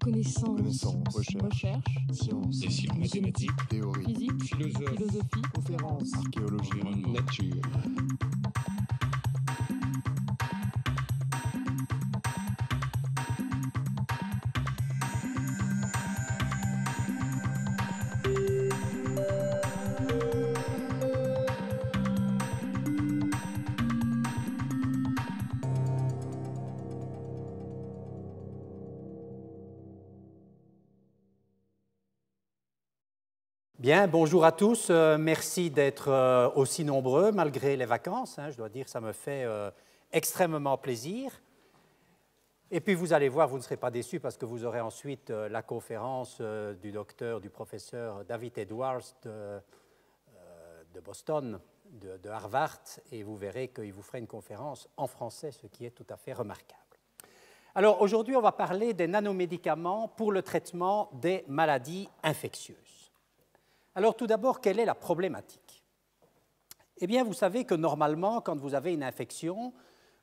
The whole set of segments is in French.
Connaissance. Recherche. Science. sciences. Mathématiques. Théorie. Physique. Philosophie. Philosophie. Conférence. Archéologie. Nature. Bien, bonjour à tous. Euh, merci d'être euh, aussi nombreux malgré les vacances. Hein. je dois dire, ça me fait euh, extrêmement plaisir. Et puis vous allez voir, vous ne serez pas déçus parce que vous aurez ensuite la conférence du docteur, du professeur David Edwards de, Boston, de, de, Harvard, et vous verrez qu'il vous fera une conférence en français, ce qui est tout à fait remarquable. Alors aujourd'hui, on va parler des nanomédicaments pour le traitement des maladies infectieuses. Alors tout d'abord, quelle est la problématique Eh bien, vous savez que normalement, quand vous avez une infection,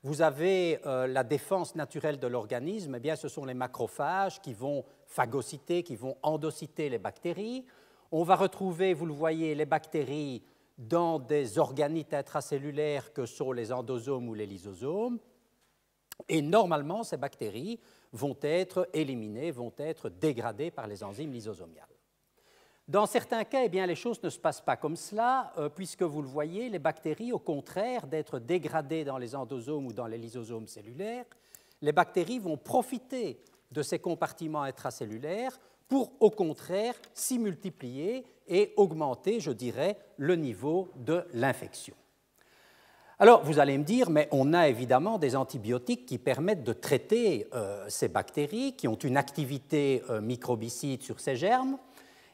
vous avez euh, la défense naturelle de l'organisme, eh bien ce sont les macrophages qui vont phagocyter, qui vont endocyter les bactéries. On va retrouver, vous le voyez, les bactéries dans des organites intracellulaires que sont les endosomes ou les lysosomes. Et normalement, ces bactéries vont être éliminées, vont être dégradées par les enzymes lysosomiales. Dans certains cas, eh bien, les choses ne se passent pas comme cela, euh, puisque vous le voyez, les bactéries, au contraire d'être dégradées dans les endosomes ou dans les lysosomes cellulaires, les bactéries vont profiter de ces compartiments intracellulaires pour, au contraire, s'y multiplier et augmenter, je dirais, le niveau de l'infection. Alors, vous allez me dire, mais on a évidemment des antibiotiques qui permettent de traiter euh, ces bactéries, qui ont une activité euh, microbicide sur ces germes.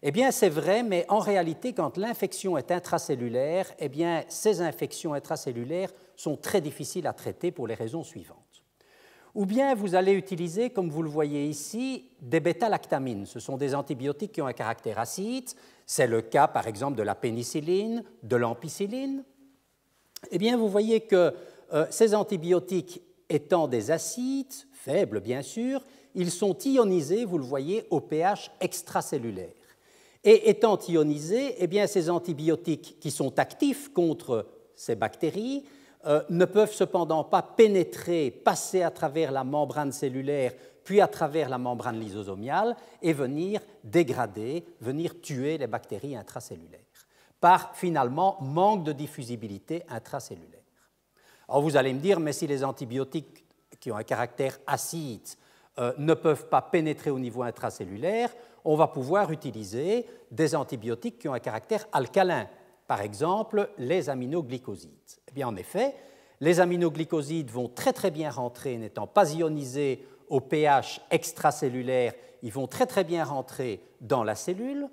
Eh bien, c'est vrai, mais en réalité, quand l'infection est intracellulaire, eh bien, ces infections intracellulaires sont très difficiles à traiter pour les raisons suivantes. Ou bien vous allez utiliser, comme vous le voyez ici, des bêta-lactamines. Ce sont des antibiotiques qui ont un caractère acide. C'est le cas, par exemple, de la pénicilline, de l'ampicilline. Eh bien, vous voyez que euh, ces antibiotiques étant des acides, faibles bien sûr, ils sont ionisés, vous le voyez, au pH extracellulaire. Et étant ionisés, eh bien, ces antibiotiques qui sont actifs contre ces bactéries euh, ne peuvent cependant pas pénétrer, passer à travers la membrane cellulaire, puis à travers la membrane lysosomiale, et venir dégrader, venir tuer les bactéries intracellulaires, par finalement manque de diffusibilité intracellulaire. Alors vous allez me dire, mais si les antibiotiques qui ont un caractère acide euh, ne peuvent pas pénétrer au niveau intracellulaire, on va pouvoir utiliser des antibiotiques qui ont un caractère alcalin, par exemple les aminoglycosides. Eh bien, en effet, les aminoglycosides vont très très bien rentrer, n'étant pas ionisés au pH extracellulaire, ils vont très très bien rentrer dans la cellule.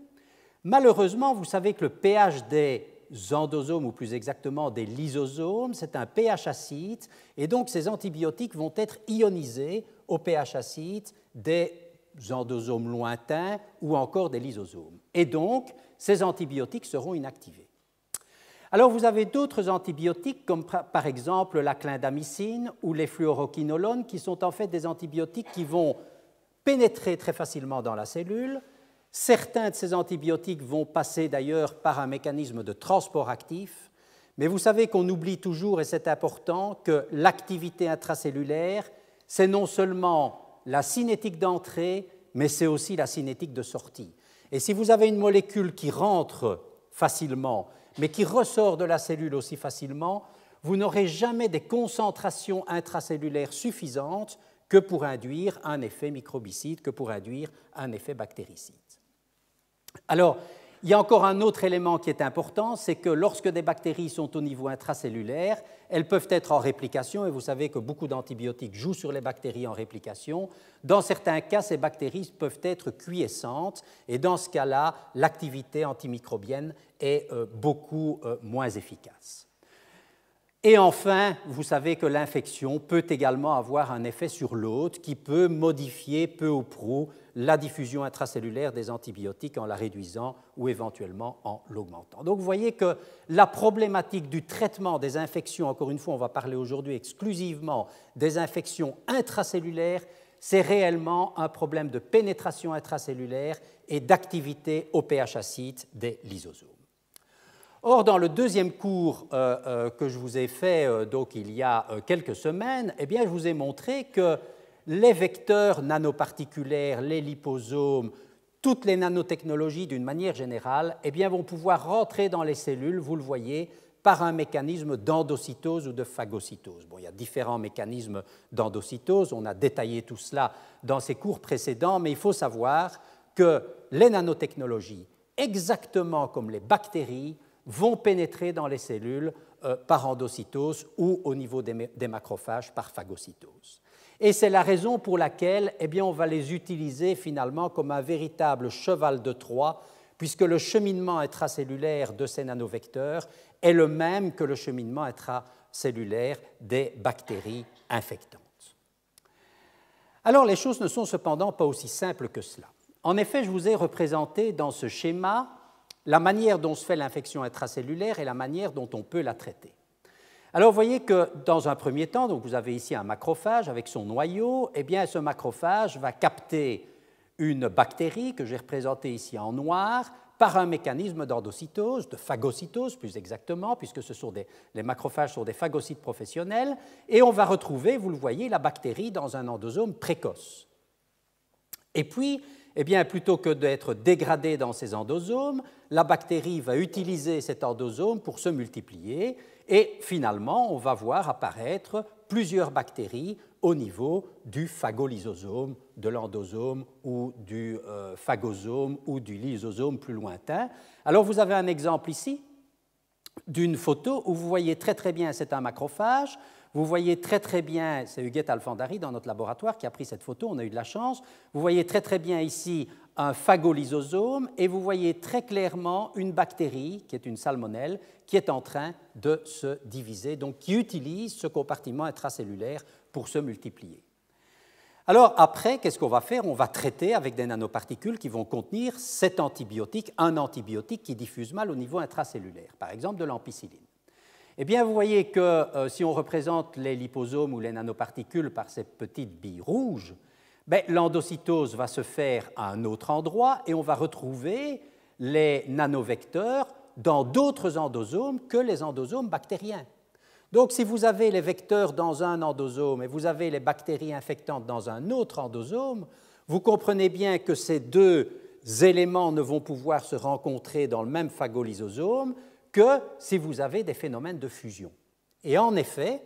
Malheureusement, vous savez que le pH des endosomes, ou plus exactement des lysosomes, c'est un pH acide, et donc ces antibiotiques vont être ionisés au pH acide des endosomes lointains ou encore des lysosomes. Et donc, ces antibiotiques seront inactivés. Alors, vous avez d'autres antibiotiques, comme par exemple la clindamycine ou les fluoroquinolones, qui sont en fait des antibiotiques qui vont pénétrer très facilement dans la cellule. Certains de ces antibiotiques vont passer d'ailleurs par un mécanisme de transport actif, mais vous savez qu'on oublie toujours, et c'est important, que l'activité intracellulaire, c'est non seulement la cinétique d'entrée, mais c'est aussi la cinétique de sortie. Et si vous avez une molécule qui rentre facilement, mais qui ressort de la cellule aussi facilement, vous n'aurez jamais des concentrations intracellulaires suffisantes que pour induire un effet microbicide, que pour induire un effet bactéricide. Alors, il y a encore un autre élément qui est important, c'est que lorsque des bactéries sont au niveau intracellulaire, elles peuvent être en réplication, et vous savez que beaucoup d'antibiotiques jouent sur les bactéries en réplication. Dans certains cas, ces bactéries peuvent être quiescentes, et dans ce cas-là, l'activité antimicrobienne est euh, beaucoup euh, moins efficace. Et enfin, vous savez que l'infection peut également avoir un effet sur l'hôte qui peut modifier peu ou prou la diffusion intracellulaire des antibiotiques en la réduisant ou éventuellement en l'augmentant. Donc vous voyez que la problématique du traitement des infections, encore une fois, on va parler aujourd'hui exclusivement des infections intracellulaires, c'est réellement un problème de pénétration intracellulaire et d'activité au pH acide des lysosomes. Or, dans le deuxième cours euh, euh, que je vous ai fait euh, donc, il y a quelques semaines, eh bien, je vous ai montré que les vecteurs nanoparticulaires, les liposomes, toutes les nanotechnologies d'une manière générale eh bien, vont pouvoir rentrer dans les cellules, vous le voyez, par un mécanisme d'endocytose ou de phagocytose. Bon, il y a différents mécanismes d'endocytose, on a détaillé tout cela dans ces cours précédents, mais il faut savoir que les nanotechnologies, exactement comme les bactéries, vont pénétrer dans les cellules euh, par endocytose ou au niveau des, des macrophages par phagocytose. Et c'est la raison pour laquelle eh bien, on va les utiliser finalement comme un véritable cheval de Troie, puisque le cheminement intracellulaire de ces nanovecteurs est le même que le cheminement intracellulaire des bactéries infectantes. Alors les choses ne sont cependant pas aussi simples que cela. En effet, je vous ai représenté dans ce schéma la manière dont se fait l'infection intracellulaire et la manière dont on peut la traiter. Alors vous voyez que dans un premier temps, donc vous avez ici un macrophage avec son noyau, eh bien ce macrophage va capter une bactérie que j'ai représentée ici en noir par un mécanisme d'endocytose, de phagocytose plus exactement, puisque ce sont des, les macrophages sont des phagocytes professionnels, et on va retrouver, vous le voyez, la bactérie dans un endosome précoce. Et puis, eh bien, plutôt que d'être dégradée dans ses endosomes, la bactérie va utiliser cet endosome pour se multiplier et finalement, on va voir apparaître plusieurs bactéries au niveau du phagolysosome, de l'endosome ou du euh, phagosome ou du lysosome plus lointain. Alors, vous avez un exemple ici d'une photo où vous voyez très très bien, c'est un macrophage, vous voyez très très bien, c'est Huguette Alfandari dans notre laboratoire qui a pris cette photo, on a eu de la chance. Vous voyez très très bien ici un phagolysosome et vous voyez très clairement une bactérie, qui est une salmonelle, qui est en train de se diviser, donc qui utilise ce compartiment intracellulaire pour se multiplier. Alors après, qu'est-ce qu'on va faire On va traiter avec des nanoparticules qui vont contenir cet antibiotique, un antibiotique qui diffuse mal au niveau intracellulaire, par exemple de l'ampicilline. Eh bien, vous voyez que euh, si on représente les liposomes ou les nanoparticules par ces petites billes rouges, ben, l'endocytose va se faire à un autre endroit et on va retrouver les nanovecteurs dans d'autres endosomes que les endosomes bactériens. Donc, si vous avez les vecteurs dans un endosome et vous avez les bactéries infectantes dans un autre endosome, vous comprenez bien que ces deux éléments ne vont pouvoir se rencontrer dans le même phagolysosome que si vous avez des phénomènes de fusion. Et en effet,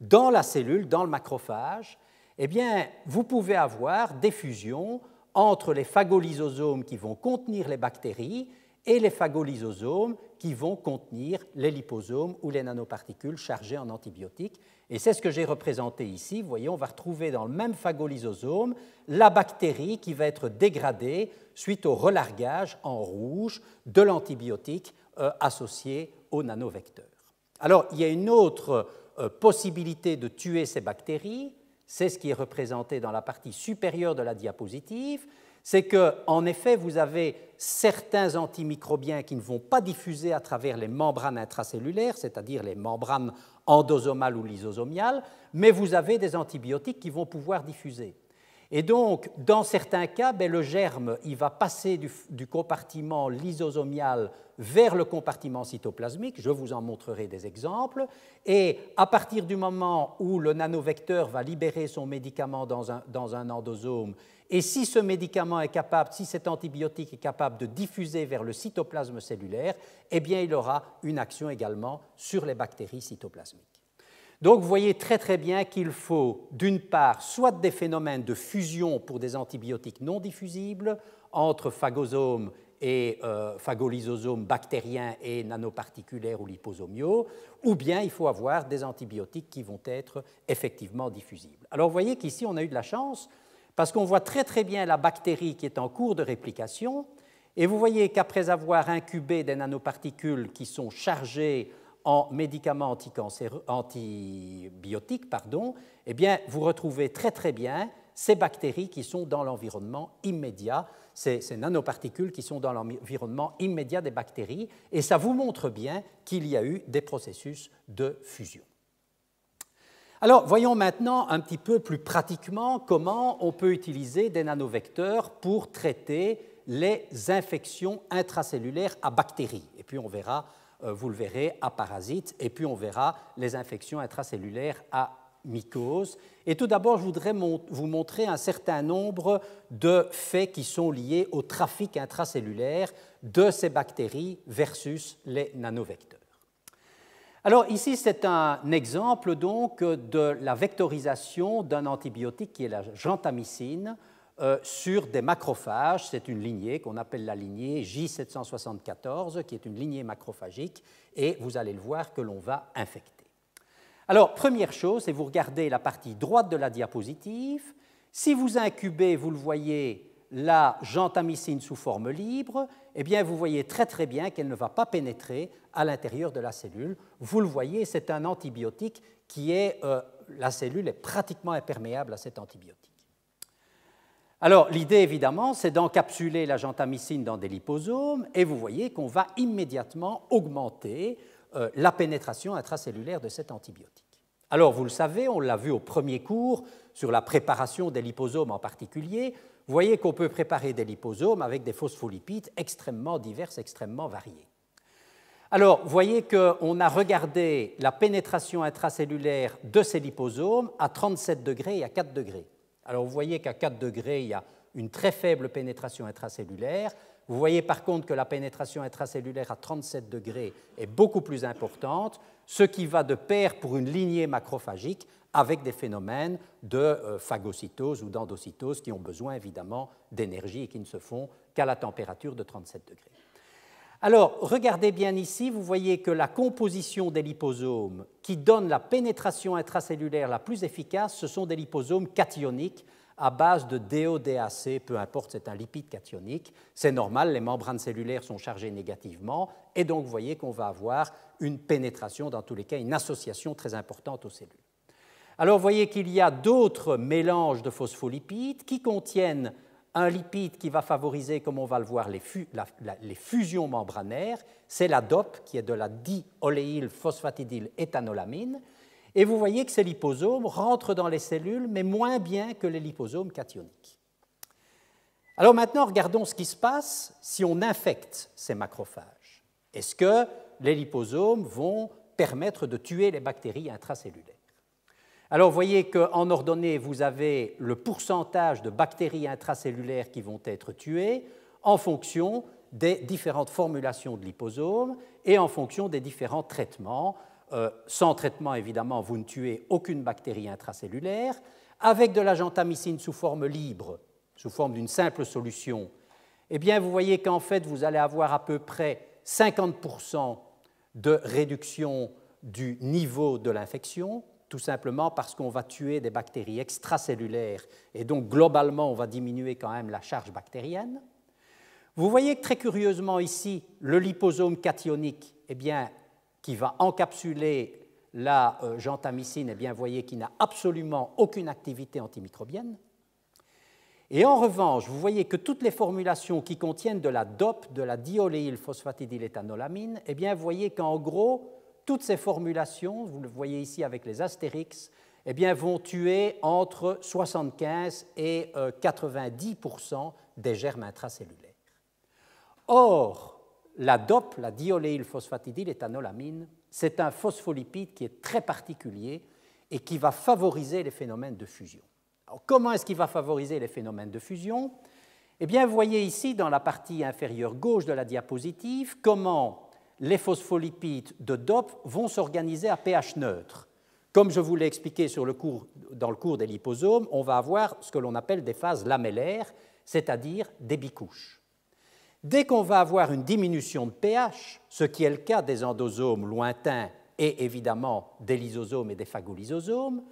dans la cellule, dans le macrophage, eh bien, vous pouvez avoir des fusions entre les phagolysosomes qui vont contenir les bactéries et les phagolysosomes qui vont contenir les liposomes ou les nanoparticules chargées en antibiotiques. Et c'est ce que j'ai représenté ici. Vous voyez, on va retrouver dans le même phagolysosome la bactérie qui va être dégradée suite au relargage en rouge de l'antibiotique euh, associé au nanovecteur. Alors, il y a une autre euh, possibilité de tuer ces bactéries, c'est ce qui est représenté dans la partie supérieure de la diapositive, c'est que, en effet, vous avez certains antimicrobiens qui ne vont pas diffuser à travers les membranes intracellulaires, c'est-à-dire les membranes endosomales ou lysosomiales, mais vous avez des antibiotiques qui vont pouvoir diffuser. Et donc, dans certains cas, ben, le germe il va passer du, compartiment lysosomial vers le compartiment cytoplasmique, je vous en montrerai des exemples, et à partir du moment où le nanovecteur va libérer son médicament dans un endosome et si ce médicament est capable, si cet antibiotique est capable de diffuser vers le cytoplasme cellulaire, eh bien il aura une action également sur les bactéries cytoplasmiques. Donc vous voyez très très bien qu'il faut d'une part soit des phénomènes de fusion pour des antibiotiques non diffusibles entre phagosomes et euh, phagolysosomes bactériens et nanoparticulaires ou liposomiaux, ou bien il faut avoir des antibiotiques qui vont être effectivement diffusibles. Alors vous voyez qu'ici on a eu de la chance parce qu'on voit très très bien la bactérie qui est en cours de réplication, et vous voyez qu'après avoir incubé des nanoparticules qui sont chargées en médicaments antibiotiques, pardon, eh bien, vous retrouvez très très bien ces bactéries qui sont dans l'environnement immédiat, ces, nanoparticules qui sont dans l'environnement immédiat des bactéries, et ça vous montre bien qu'il y a eu des processus de fusion. Alors, voyons maintenant un petit peu plus pratiquement comment on peut utiliser des nanovecteurs pour traiter les infections intracellulaires à bactéries. Et puis, on verra, euh, vous le verrez, à parasites, et puis on verra les infections intracellulaires à mycoses. Et tout d'abord, je voudrais vous montrer un certain nombre de faits qui sont liés au trafic intracellulaire de ces bactéries versus les nanovecteurs. Alors ici, c'est un exemple donc de la vectorisation d'un antibiotique qui est la gentamicine euh, sur des macrophages. C'est une lignée qu'on appelle la lignée J774, qui est une lignée macrophagique, et vous allez le voir que l'on va infecter. Alors, première chose, c'est vous regardez la partie droite de la diapositive. Si vous incubez, vous le voyez, la gentamicine sous forme libre. Eh bien, vous voyez très très bien qu'elle ne va pas pénétrer à l'intérieur de la cellule. Vous le voyez, c'est un antibiotique qui est, euh, la cellule est pratiquement imperméable à cet antibiotique. Alors, l'idée, évidemment, c'est d'encapsuler la gentamicine dans des liposomes, et vous voyez qu'on va immédiatement augmenter euh, la pénétration intracellulaire de cet antibiotique. Alors, vous le savez, on l'a vu au premier cours sur la préparation des liposomes en particulier, voyez qu'on peut préparer des liposomes avec des phospholipides extrêmement diverses, extrêmement variées. Alors, vous voyez qu'on a regardé la pénétration intracellulaire de ces liposomes à 37 degrés et à 4 degrés. Alors, vous voyez qu'à 4 degrés, il y a une très faible pénétration intracellulaire. Vous voyez par contre que la pénétration intracellulaire à 37 degrés est beaucoup plus importante, ce qui va de pair pour une lignée macrophagique avec des phénomènes de euh, phagocytose ou d'endocytose qui ont besoin évidemment d'énergie et qui ne se font qu'à la température de 37 degrés. Alors, regardez bien ici, vous voyez que la composition des liposomes qui donne la pénétration intracellulaire la plus efficace, ce sont des liposomes cationiques à base de DODAC, peu importe, c'est un lipide cationique. C'est normal, les membranes cellulaires sont chargées négativement, et donc vous voyez qu'on va avoir une pénétration, dans tous les cas, une association très importante aux cellules. Alors vous voyez qu'il y a d'autres mélanges de phospholipides qui contiennent un lipide qui va favoriser, comme on va le voir, les, fusions membranaires, c'est la DOP, qui est de la dioléylphosphatidyléthanolamine. Et vous voyez que ces liposomes rentrent dans les cellules, mais moins bien que les liposomes cationiques. Alors maintenant, regardons ce qui se passe si on infecte ces macrophages. Est-ce que les liposomes vont permettre de tuer les bactéries intracellulaires alors, vous voyez qu'en ordonnée, vous avez le pourcentage de bactéries intracellulaires qui vont être tuées en fonction des différentes formulations de liposomes et en fonction des différents traitements. Euh, sans traitement, évidemment, vous ne tuez aucune bactérie intracellulaire. Avec de la gentamicine sous forme libre, sous forme d'une simple solution, eh bien, vous voyez qu'en fait, vous allez avoir à peu près 50% de réduction du niveau de l'infection, tout simplement parce qu'on va tuer des bactéries extracellulaires et donc globalement on va diminuer quand même la charge bactérienne. Vous voyez que très curieusement ici, le liposome cationique, eh bien, qui va encapsuler la euh, gentamicine, eh bien, vous voyez qu'il n'a absolument aucune activité antimicrobienne. Et en revanche, vous voyez que toutes les formulations qui contiennent de la DOP, de la dioléylphosphatidylethanolamine, eh bien, vous voyez qu'en gros, toutes ces formulations, vous le voyez ici avec les astérix, eh bien, vont tuer entre 75 et 90 euh, des germes intracellulaires. Or, la DOP, la dioléylphosphatidyléthanolamine, c'est un phospholipide qui est très particulier et qui va favoriser les phénomènes de fusion. comment est-ce qu'il va favoriser les phénomènes de fusion Eh bien, vous voyez ici, dans la partie inférieure gauche de la diapositive, comment les phospholipides de DOP vont s'organiser à pH neutre. Comme je vous l'ai expliqué dans le cours des liposomes, on va avoir ce que l'on appelle des phases lamellaires, c'est-à-dire des bicouches. Dès qu'on va avoir une diminution de pH, ce qui est le cas des endosomes lointains et évidemment des lysosomes et des phagolysosomes,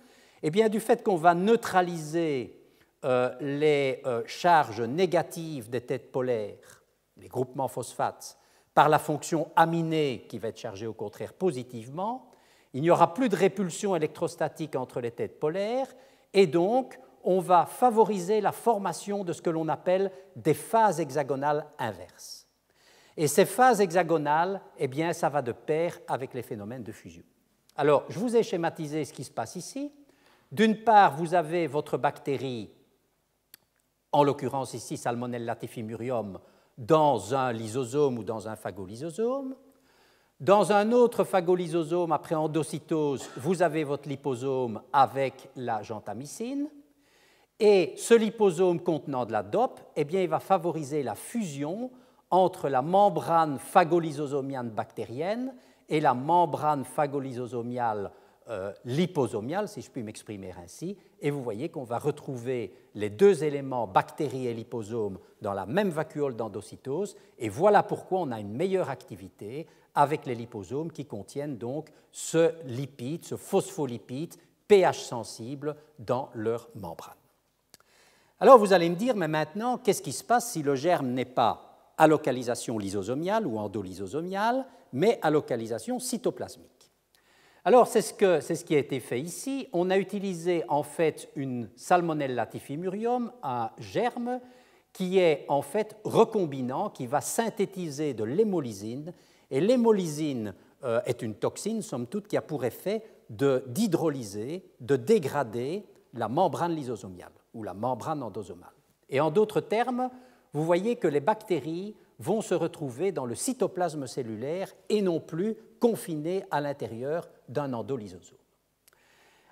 eh bien, du fait qu'on va neutraliser euh, les euh, charges négatives des têtes polaires, les groupements phosphates, par la fonction aminée qui va être chargée au contraire positivement, il n'y aura plus de répulsion électrostatique entre les têtes polaires, et donc on va favoriser la formation de ce que l'on appelle des phases hexagonales inverses. Et ces phases hexagonales, eh bien, ça va de pair avec les phénomènes de fusion. Alors, je vous ai schématisé ce qui se passe ici. D'une part, vous avez votre bactérie, en l'occurrence ici Salmonella tifimurium, dans un lysosome ou dans un phagolysosome. Dans un autre phagolysosome, après endocytose, vous avez votre liposome avec la gentamicine. Et ce liposome contenant de la DOP, eh bien, il va favoriser la fusion entre la membrane phagolysosomiale bactérienne et la membrane phagolysosomiale euh, liposomial, si je puis m'exprimer ainsi, et vous voyez qu'on va retrouver les deux éléments, bactéries et liposomes, dans la même vacuole d'endocytose, et voilà pourquoi on a une meilleure activité avec les liposomes qui contiennent donc ce lipide, ce phospholipide pH sensible dans leur membrane. Alors vous allez me dire, mais maintenant, qu'est-ce qui se passe si le germe n'est pas à localisation lysosomiale ou endolysosomiale, mais à localisation cytoplasmique alors, c'est ce, qui a été fait ici. On a utilisé en fait une salmonella latifimurium, un germe, qui est en fait recombinant, qui va synthétiser de l'hémolysine. Et l'hémolysine euh, est une toxine, somme toute, qui a pour effet d'hydrolyser, de, de dégrader la membrane lysosomiale ou la membrane endosomale. Et en d'autres termes, vous voyez que les bactéries vont se retrouver dans le cytoplasme cellulaire et non plus confinées à l'intérieur d'un endolysosome.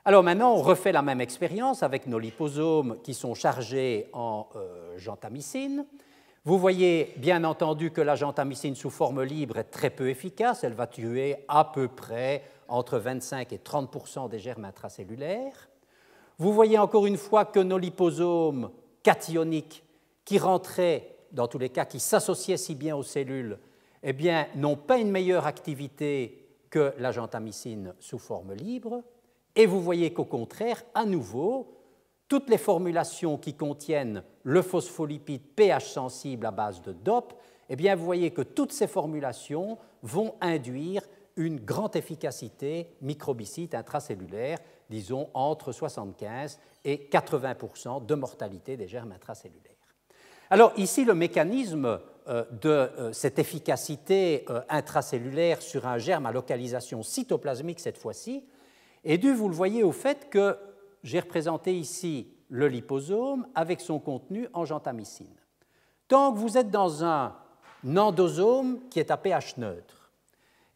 Alors maintenant, on refait la même expérience avec nos liposomes qui sont chargés en euh, gentamicine. Vous voyez bien entendu que la gentamicine sous forme libre est très peu efficace. Elle va tuer à peu près entre 25 et 30 des germes intracellulaires. Vous voyez encore une fois que nos liposomes cationiques qui rentraient, dans tous les cas, qui s'associaient si bien aux cellules, eh bien, n'ont pas une meilleure activité que la gentamicine sous forme libre, et vous voyez qu'au contraire, à nouveau, toutes les formulations qui contiennent le phospholipide pH sensible à base de DOP, eh bien vous voyez que toutes ces formulations vont induire une grande efficacité microbicide intracellulaire, disons entre 75 et 80 de mortalité des germes intracellulaires. Alors ici, le mécanisme euh, de euh, cette efficacité euh, intracellulaire sur un germe à localisation cytoplasmique cette fois-ci est dû, vous le voyez, au fait que j'ai représenté ici le liposome avec son contenu en gentamicine. Tant que vous êtes dans un endosome qui est à pH neutre,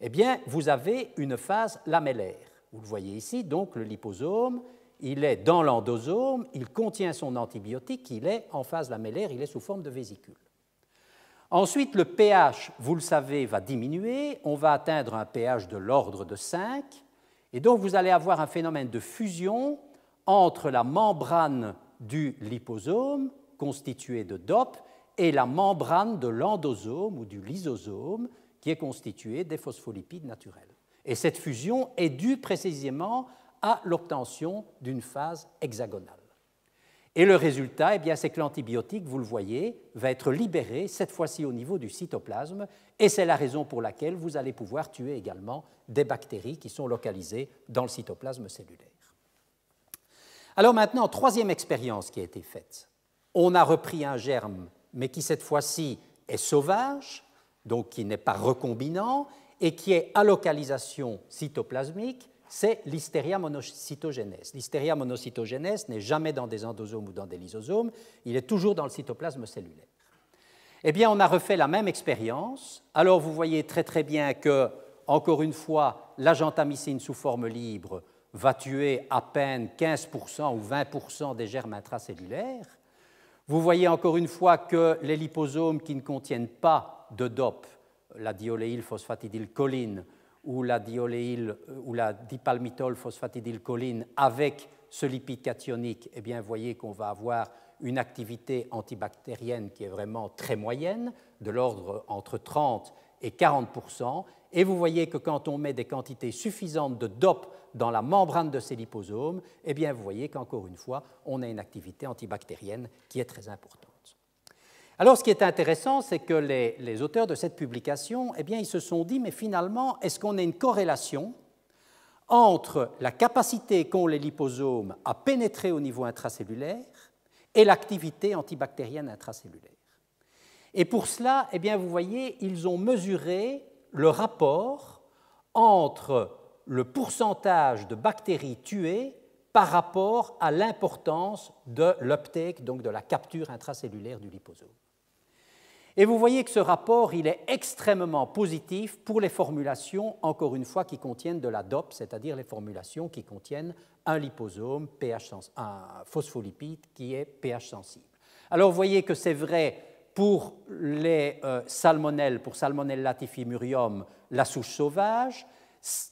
eh bien, vous avez une phase lamellaire. Vous le voyez ici, donc le liposome il est dans l'endosome, il contient son antibiotique, il est en phase lamellaire, il est sous forme de vésicule. Ensuite, le pH, vous le savez, va diminuer, on va atteindre un pH de l'ordre de 5, et donc vous allez avoir un phénomène de fusion entre la membrane du liposome, constituée de DOP, et la membrane de l'endosome ou du lysosome, qui est constituée des phospholipides naturels. Et cette fusion est due précisément à l'obtention d'une phase hexagonale. Et le résultat, eh c'est que l'antibiotique, vous le voyez, va être libéré, cette fois-ci au niveau du cytoplasme, et c'est la raison pour laquelle vous allez pouvoir tuer également des bactéries qui sont localisées dans le cytoplasme cellulaire. Alors maintenant, troisième expérience qui a été faite. On a repris un germe, mais qui cette fois-ci est sauvage, donc qui n'est pas recombinant, et qui est à localisation cytoplasmique, c'est l'hystéria monocytogénèse. L'hystéria monocytogénèse n'est jamais dans des endosomes ou dans des lysosomes, il est toujours dans le cytoplasme cellulaire. Eh bien, on a refait la même expérience. Alors, vous voyez très très bien que, encore une fois, l'agent amycine sous forme libre va tuer à peine 15% ou 20% des germes intracellulaires. Vous voyez encore une fois que les liposomes qui ne contiennent pas de DOP, la phosphatidylcholine, ou la ou euh, la dipalmitol phosphatidylcholine avec ce lipide cationique, eh bien, vous voyez qu'on va avoir une activité antibactérienne qui est vraiment très moyenne, de l'ordre entre 30 et 40 et vous voyez que quand on met des quantités suffisantes de DOP dans la membrane de ces liposomes, eh bien, vous voyez qu'encore une fois, on a une activité antibactérienne qui est très importante. Alors ce qui est intéressant, c'est que les, auteurs de cette publication, eh bien, ils se sont dit, mais finalement, est-ce qu'on a une corrélation entre la capacité qu'ont les liposomes à pénétrer au niveau intracellulaire et l'activité antibactérienne intracellulaire. Et pour cela, eh bien, vous voyez, ils ont mesuré le rapport entre le pourcentage de bactéries tuées par rapport à l'importance de l'uptake, donc de la capture intracellulaire du liposome. Et vous voyez que ce rapport, il est extrêmement positif pour les formulations, encore une fois, qui contiennent de la DOP, c'est-à-dire les formulations qui contiennent un liposome, un phospholipide qui est pH sensible. Alors vous voyez que c'est vrai pour les euh, salmonelles, pour Salmonella latifimurium, la souche sauvage,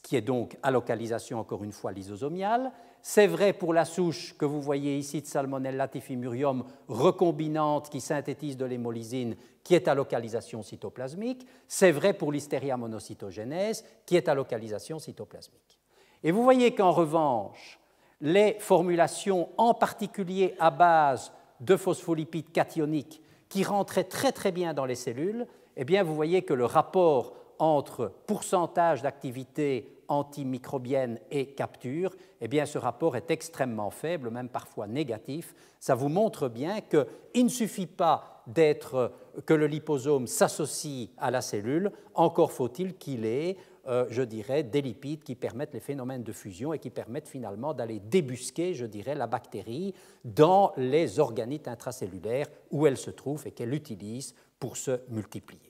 qui est donc à localisation encore une fois lysosomiale, c'est vrai pour la souche que vous voyez ici de Salmonella tifimurium recombinante qui synthétise de l'hémolysine qui est à localisation cytoplasmique. C'est vrai pour l'hystéria monocytogénèse qui est à localisation cytoplasmique. Et vous voyez qu'en revanche, les formulations en particulier à base de phospholipides cationiques qui rentraient très très bien dans les cellules, eh bien vous voyez que le rapport entre pourcentage d'activité antimicrobienne et capture, eh bien ce rapport est extrêmement faible, même parfois négatif. Ça vous montre bien qu'il ne suffit pas d'être que le liposome s'associe à la cellule, encore faut-il qu'il ait, euh, je dirais, des lipides qui permettent les phénomènes de fusion et qui permettent finalement d'aller débusquer, je dirais, la bactérie dans les organites intracellulaires où elle se trouve et qu'elle utilise pour se multiplier.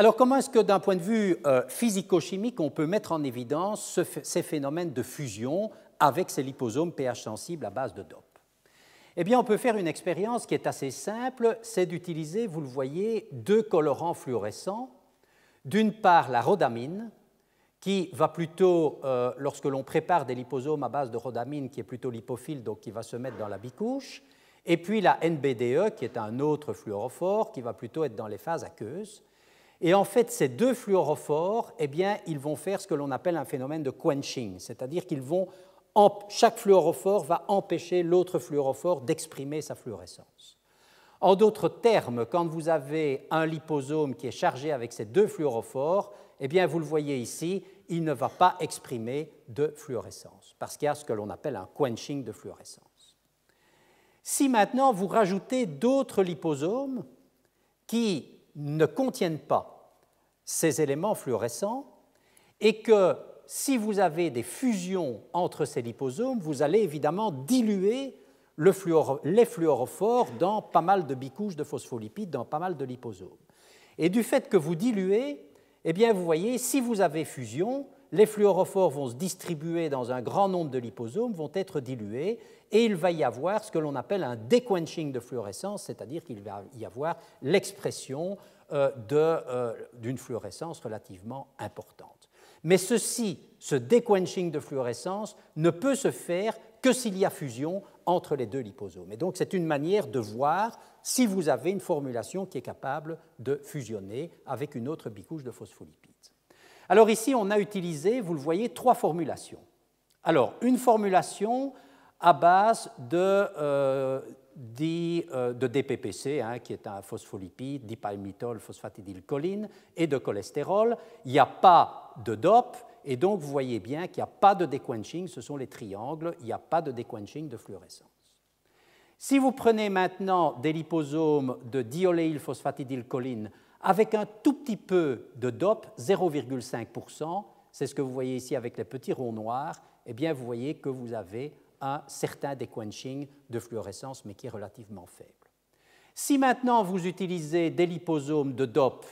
Alors comment est-ce que d'un point de vue euh, physico-chimique, on peut mettre en évidence ces phénomènes de fusion avec ces liposomes pH sensibles à base de DOP Eh bien, on peut faire une expérience qui est assez simple, c'est d'utiliser, vous le voyez, deux colorants fluorescents. D'une part, la rhodamine, qui va plutôt, euh, lorsque l'on prépare des liposomes à base de rhodamine, qui est plutôt lipophile, donc qui va se mettre dans la bicouche, et puis la NBDE, qui est un autre fluorophore, qui va plutôt être dans les phases aqueuses. Et en fait, ces deux fluorophores, eh bien, ils vont faire ce que l'on appelle un phénomène de quenching, c'est-à-dire qu'ils vont chaque fluorophore va empêcher l'autre fluorophore d'exprimer sa fluorescence. En d'autres termes, quand vous avez un liposome qui est chargé avec ces deux fluorophores, eh bien, vous le voyez ici, il ne va pas exprimer de fluorescence, parce qu'il y a ce que l'on appelle un quenching de fluorescence. Si maintenant vous rajoutez d'autres liposomes qui ne contiennent pas ces éléments fluorescents et que si vous avez des fusions entre ces liposomes, vous allez évidemment diluer les fluorophores dans pas mal de bicouches de phospholipides, dans pas mal de liposomes. Et du fait que vous diluez, eh bien, vous voyez, si vous avez fusion, les fluorophores vont se distribuer dans un grand nombre de liposomes, vont être dilués, et il va y avoir ce que l'on appelle un déquenching de fluorescence, c'est-à-dire qu'il va y avoir l'expression euh, euh, d'une fluorescence relativement importante. Mais ceci, ce déquenching de fluorescence, ne peut se faire que s'il y a fusion entre les deux liposomes. Et donc c'est une manière de voir si vous avez une formulation qui est capable de fusionner avec une autre bicouche de phospholipides. Alors ici, on a utilisé, vous le voyez, trois formulations. Alors, une formulation à base de, euh, DPPC, euh, hein, qui est un phospholipide, dipalmitol, phosphatidylcholine, et de cholestérol. Il n'y a pas de DOP, et donc vous voyez bien qu'il n'y a pas de déquenching, ce sont les triangles, il n'y a pas de déquenching de fluorescence. Si vous prenez maintenant des liposomes de dioléylphosphatidylcholine avec un tout petit peu de DOP, 0,5%, c'est ce que vous voyez ici avec les petits ronds noirs, eh bien vous voyez que vous avez un certain déquenching de fluorescence, mais qui est relativement faible. Si maintenant vous utilisez des liposomes de DOP,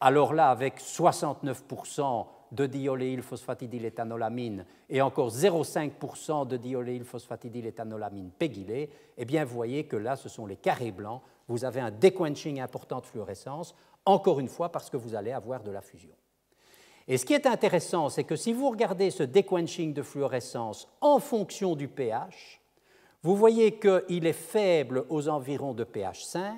alors là avec 69% de dioléylphosphatidyléthanolamine et encore 0,5% de dioléylphosphatidyléthanolamine pégylée, eh bien vous voyez que là ce sont les carrés blancs vous avez un déquenching important de fluorescence encore une fois parce que vous allez avoir de la fusion. Et ce qui est intéressant, c'est que si vous regardez ce déquenching de fluorescence en fonction du pH, vous voyez qu'il est faible aux environs de pH 5,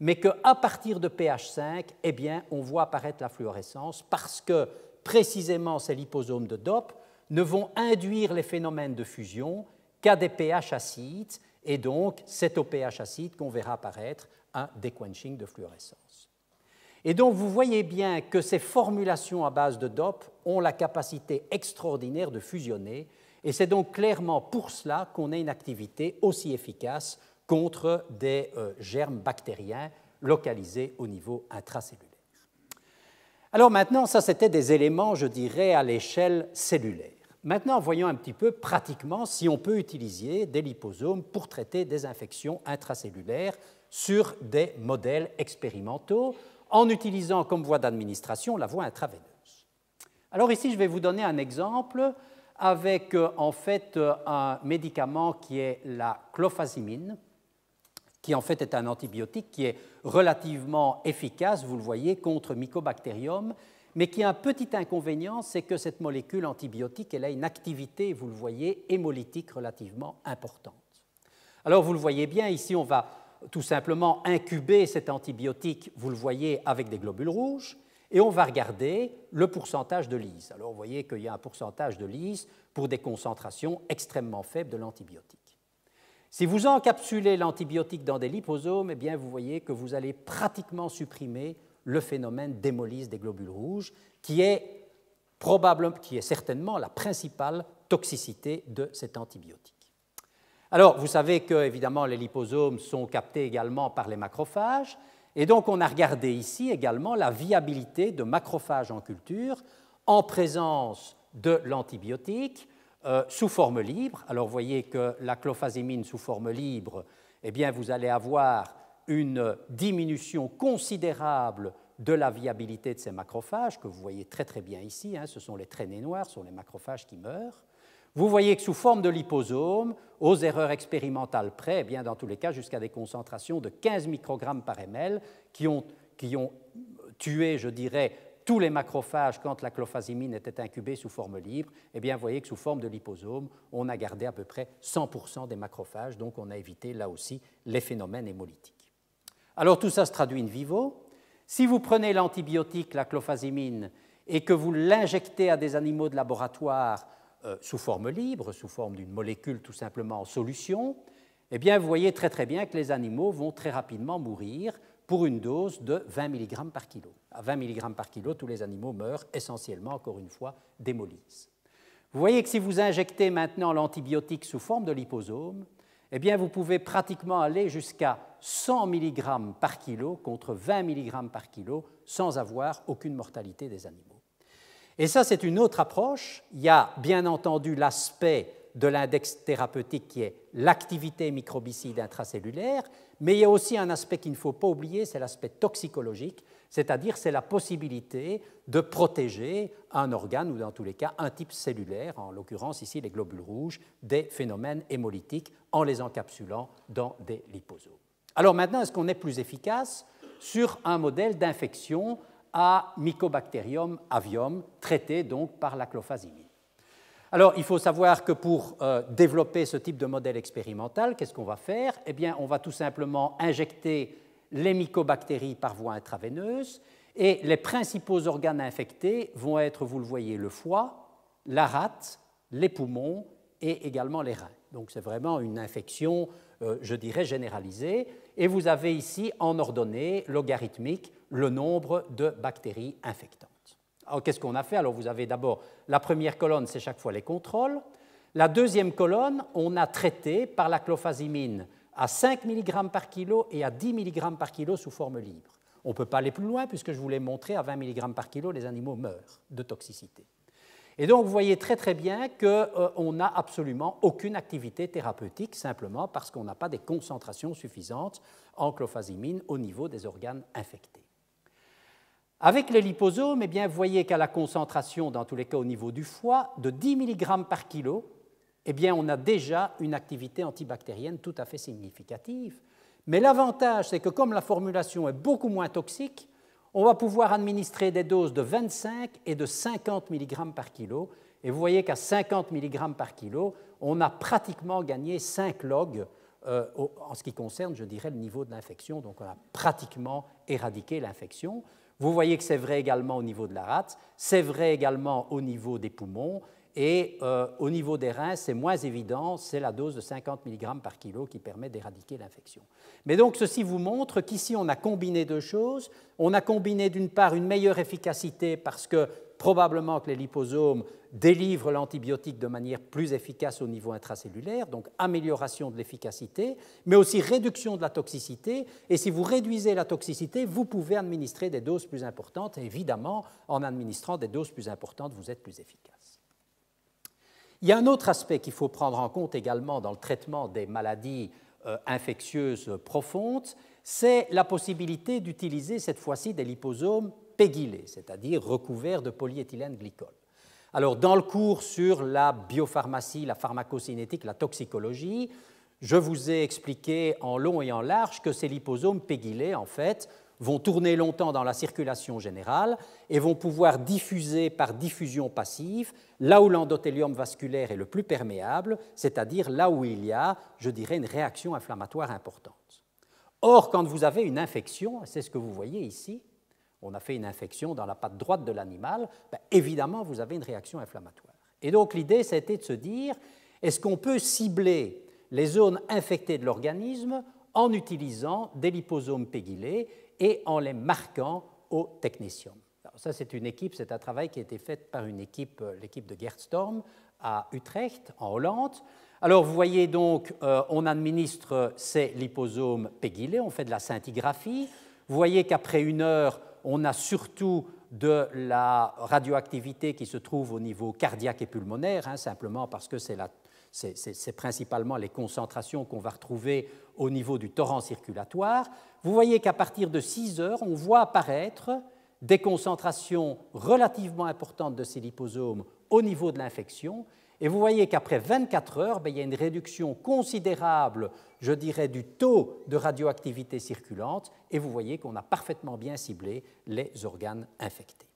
mais qu'à partir de pH 5, eh bien, on voit apparaître la fluorescence parce que précisément ces liposomes de DOP ne vont induire les phénomènes de fusion qu'à des pH acides, et donc c'est au pH acide qu'on verra apparaître un déquenching de fluorescence. Et donc vous voyez bien que ces formulations à base de DOP ont la capacité extraordinaire de fusionner, et c'est donc clairement pour cela qu'on a une activité aussi efficace contre des euh, germes bactériens localisés au niveau intracellulaire. Alors maintenant, ça c'était des éléments, je dirais, à l'échelle cellulaire. Maintenant, voyons un petit peu pratiquement si on peut utiliser des liposomes pour traiter des infections intracellulaires sur des modèles expérimentaux en utilisant comme voie d'administration la voie intraveineuse. Alors ici, je vais vous donner un exemple avec euh, en fait euh, un médicament qui est la clofazimine, qui en fait est un antibiotique qui est relativement efficace, vous le voyez, contre Mycobacterium, mais qui a un petit inconvénient, c'est que cette molécule antibiotique, elle a une activité, vous le voyez, hémolytique relativement importante. Alors vous le voyez bien, ici on va tout simplement incuber cet antibiotique, vous le voyez, avec des globules rouges, et on va regarder le pourcentage de lyse. Alors vous voyez qu'il y a un pourcentage de lyse pour des concentrations extrêmement faibles de l'antibiotique. Si vous encapsulez l'antibiotique dans des liposomes, eh bien vous voyez que vous allez pratiquement supprimer le phénomène d'hémolyse des globules rouges, qui est, qui est certainement la principale toxicité de cet antibiotique. Alors, vous savez que, évidemment, les liposomes sont captés également par les macrophages. Et donc, on a regardé ici également la viabilité de macrophages en culture en présence de l'antibiotique euh, sous forme libre. Alors, vous voyez que la clofazimine sous forme libre, eh bien, vous allez avoir une diminution considérable de la viabilité de ces macrophages, que vous voyez très très bien ici, hein. ce sont les traînées noires, ce sont les macrophages qui meurent. Vous voyez que sous forme de liposome, aux erreurs expérimentales près, eh bien dans tous les cas jusqu'à des concentrations de 15 microgrammes par ml qui ont, tué, je dirais, tous les macrophages quand la clofazimine était incubée sous forme libre, eh bien, vous voyez que sous forme de liposome, on a gardé à peu près 100% des macrophages, donc on a évité là aussi les phénomènes hémolytiques. Alors tout ça se traduit in vivo. Si vous prenez l'antibiotique, la clofazimine, et que vous l'injectez à des animaux de laboratoire euh, sous forme libre, sous forme d'une molécule tout simplement en solution, eh bien, vous voyez très très bien que les animaux vont très rapidement mourir pour une dose de 20 mg par kilo. À 20 mg par kilo, tous les animaux meurent essentiellement, encore une fois, d'hémolyse. Vous voyez que si vous injectez maintenant l'antibiotique sous forme de liposome, eh bien, vous pouvez pratiquement aller jusqu'à 100 mg par kilo contre 20 mg par kilo sans avoir aucune mortalité des animaux. Et ça, c'est une autre approche. Il y a bien entendu l'aspect de l'index thérapeutique qui est l'activité microbicide intracellulaire, mais il y a aussi un aspect qu'il ne faut pas oublier, c'est l'aspect toxicologique, c'est-à-dire c'est la possibilité de protéger un organe ou dans tous les cas un type cellulaire, en l'occurrence ici les globules rouges, des phénomènes hémolytiques en les encapsulant dans des liposomes. Alors maintenant, est-ce qu'on est plus efficace sur un modèle d'infection à Mycobacterium avium, traité donc par la clofazimine. Alors, il faut savoir que pour euh, développer ce type de modèle expérimental, qu'est-ce qu'on va faire Eh bien, on va tout simplement injecter les mycobactéries par voie intraveineuse et les principaux organes infectés vont être, vous le voyez, le foie, la rate, les poumons et également les reins. Donc, c'est vraiment une infection, euh, je dirais, généralisée. Et vous avez ici, en ordonnée logarithmique, le nombre de bactéries infectantes. Alors qu'est-ce qu'on a fait Alors vous avez d'abord la première colonne, c'est chaque fois les contrôles. La deuxième colonne, on a traité par la clofazimine à 5 mg par kilo et à 10 mg par kilo sous forme libre. On ne peut pas aller plus loin puisque je vous l'ai montré, à 20 mg par kilo, les animaux meurent de toxicité. Et donc vous voyez très très bien qu'on euh, n'a absolument aucune activité thérapeutique simplement parce qu'on n'a pas des concentrations suffisantes en clofazimine au niveau des organes infectés. Avec les liposomes, eh bien, vous voyez qu'à la concentration, dans tous les cas au niveau du foie, de 10 mg par kilo, eh bien, on a déjà une activité antibactérienne tout à fait significative. Mais l'avantage, c'est que comme la formulation est beaucoup moins toxique, on va pouvoir administrer des doses de 25 et de 50 mg par kilo. Et vous voyez qu'à 50 mg par kilo, on a pratiquement gagné 5 logs euh, en ce qui concerne, je dirais, le niveau de l'infection. Donc on a pratiquement éradiqué l'infection. Vous voyez que c'est vrai également au niveau de la rate, c'est vrai également au niveau des poumons, et euh, au niveau des reins, c'est moins évident, c'est la dose de 50 mg par kilo qui permet d'éradiquer l'infection. Mais donc ceci vous montre qu'ici on a combiné deux choses. On a combiné d'une part une meilleure efficacité parce que probablement que les liposomes délivrent l'antibiotique de manière plus efficace au niveau intracellulaire, donc amélioration de l'efficacité, mais aussi réduction de la toxicité. Et si vous réduisez la toxicité, vous pouvez administrer des doses plus importantes. évidemment, en administrant des doses plus importantes, vous êtes plus efficace. Il y a un autre aspect qu'il faut prendre en compte également dans le traitement des maladies euh, infectieuses profondes, c'est la possibilité d'utiliser cette fois-ci des liposomes pégylé, c'est-à-dire recouvert de polyéthylène glycol. Alors, dans le cours sur la biopharmacie, la pharmacocinétique, la toxicologie, je vous ai expliqué en long et en large que ces liposomes pégylés, en fait, vont tourner longtemps dans la circulation générale et vont pouvoir diffuser par diffusion passive là où l'endothélium vasculaire est le plus perméable, c'est-à-dire là où il y a, je dirais, une réaction inflammatoire importante. Or, quand vous avez une infection, c'est ce que vous voyez ici, on a fait une infection dans la patte droite de l'animal, ben, évidemment, vous avez une réaction inflammatoire. Et donc l'idée, été de se dire, est-ce qu'on peut cibler les zones infectées de l'organisme en utilisant des liposomes pégylés et en les marquant au technétium Ça, c'est une équipe, c'est un travail qui a été fait par une équipe, euh, l'équipe de Gerstorm à Utrecht, en Hollande. Alors vous voyez donc, euh, on administre ces liposomes pégylés, on fait de la scintigraphie. Vous voyez qu'après une heure, on a surtout de la radioactivité qui se trouve au niveau cardiaque et pulmonaire, hein, simplement parce que c'est c'est principalement les concentrations qu'on va retrouver au niveau du torrent circulatoire. Vous voyez qu'à partir de 6 heures, on voit apparaître des concentrations relativement importantes de ces liposomes au niveau de l'infection et vous voyez qu'après 24 heures, ben, il y a une réduction considérable, je dirais, du taux de radioactivité circulante, et vous voyez qu'on a parfaitement bien ciblé les organes infectés.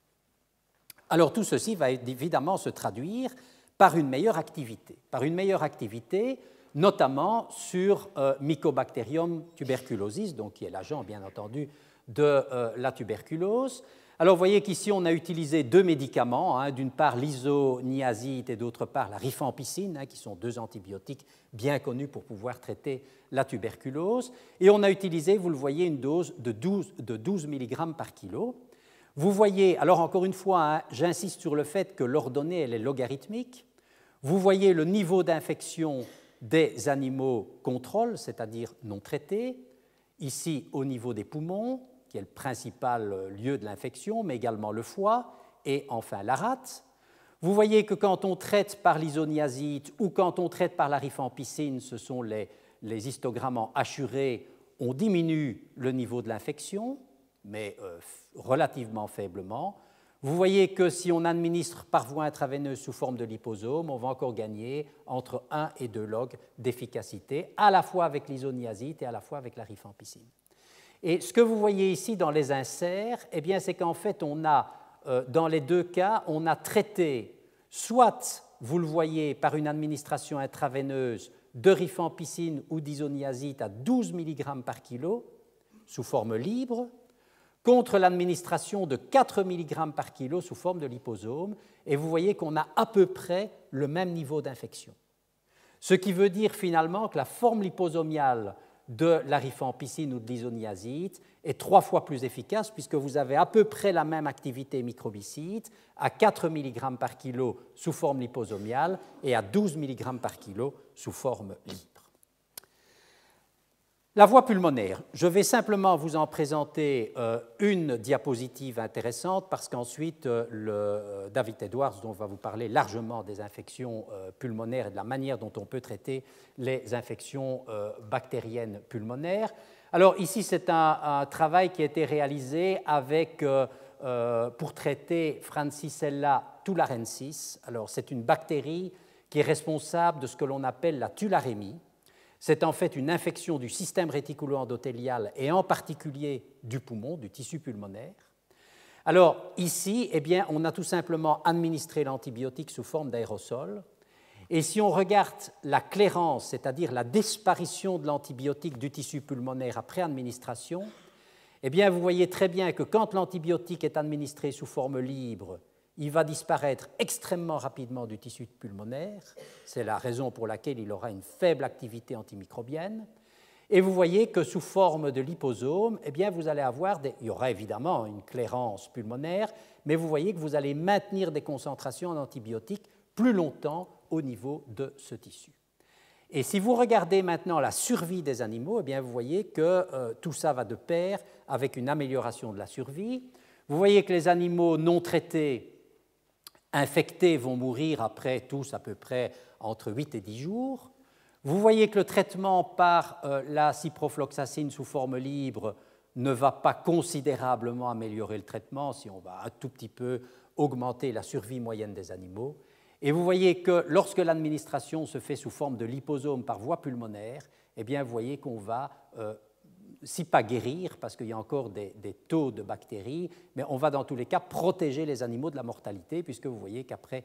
Alors tout ceci va évidemment se traduire par une meilleure activité, par une meilleure activité notamment sur euh, Mycobacterium tuberculosis, donc qui est l'agent bien entendu de euh, la tuberculose, alors vous voyez qu'ici on a utilisé deux médicaments, hein, d'une part l'isoniazide et d'autre part la rifampicine, hein, qui sont deux antibiotiques bien connus pour pouvoir traiter la tuberculose. Et on a utilisé, vous le voyez, une dose de 12, de mg par kilo. Vous voyez, alors encore une fois, hein, j'insiste sur le fait que l'ordonnée, elle est logarithmique. Vous voyez le niveau d'infection des animaux contrôle, c'est-à-dire non traités, ici au niveau des poumons, qui est le principal euh, lieu de l'infection, mais également le foie, et enfin la rate. Vous voyez que quand on traite par l'isoniazide ou quand on traite par la rifampicine, ce sont les, histogrammes en on diminue le niveau de l'infection, mais euh, relativement faiblement. Vous voyez que si on administre par voie intraveineuse sous forme de liposome, on va encore gagner entre 1 et 2 logs d'efficacité, à la fois avec l'isoniazide et à la fois avec la rifampicine. Et ce que vous voyez ici dans les inserts, eh bien, c'est qu'en fait, on a, euh, dans les deux cas, on a traité, soit vous le voyez par une administration intraveineuse de rifampicine ou d'isoniazite à 12 mg par kilo, sous forme libre, contre l'administration de 4 mg par kilo sous forme de liposome, et vous voyez qu'on a à peu près le même niveau d'infection. Ce qui veut dire finalement que la forme liposomiale de l'arifampicine ou de l'isoniazide est trois fois plus efficace puisque vous avez à peu près la même activité microbicide à 4 mg par kilo sous forme liposomiale et à 12 mg par kilo sous forme libre. La voie pulmonaire, je vais simplement vous en présenter euh, une diapositive intéressante parce qu'ensuite euh, euh, David Edwards dont va vous parler largement des infections pulmonaires et de la manière dont on peut traiter les infections bactériennes pulmonaires. Alors ici c'est un, travail qui a été réalisé avec pour traiter Francisella tularensis. Alors c'est une bactérie qui est responsable de ce que l'on appelle la tularémie c'est en fait une infection du système réticulo-endothélial et en particulier du poumon, du tissu pulmonaire. Alors ici, eh bien, on a tout simplement administré l'antibiotique sous forme d'aérosol. Et si on regarde la clairance, c'est-à-dire la disparition de l'antibiotique du tissu pulmonaire après administration, eh bien, vous voyez très bien que quand l'antibiotique est administré sous forme libre, il va disparaître extrêmement rapidement du tissu pulmonaire, c'est la raison pour laquelle il aura une faible activité antimicrobienne, et vous voyez que sous forme de liposome, eh bien, vous allez avoir des... Il y aura évidemment une clairance pulmonaire, mais vous voyez que vous allez maintenir des concentrations d'antibiotiques plus longtemps au niveau de ce tissu. Et si vous regardez maintenant la survie des animaux, eh bien, vous voyez que euh, tout ça va de pair avec une amélioration de la survie. Vous voyez que les animaux non traités infectés vont mourir après tous à peu près entre 8 et 10 jours. Vous voyez que le traitement par euh, la ciprofloxacine sous forme libre ne va pas considérablement améliorer le traitement, si on va un tout petit peu augmenter la survie moyenne des animaux. Et vous voyez que lorsque l'administration se fait sous forme de liposome par voie pulmonaire, eh bien, vous voyez qu'on va euh, si pas guérir, parce qu'il y a encore des, taux de bactéries, mais on va dans tous les cas protéger les animaux de la mortalité, puisque vous voyez qu'après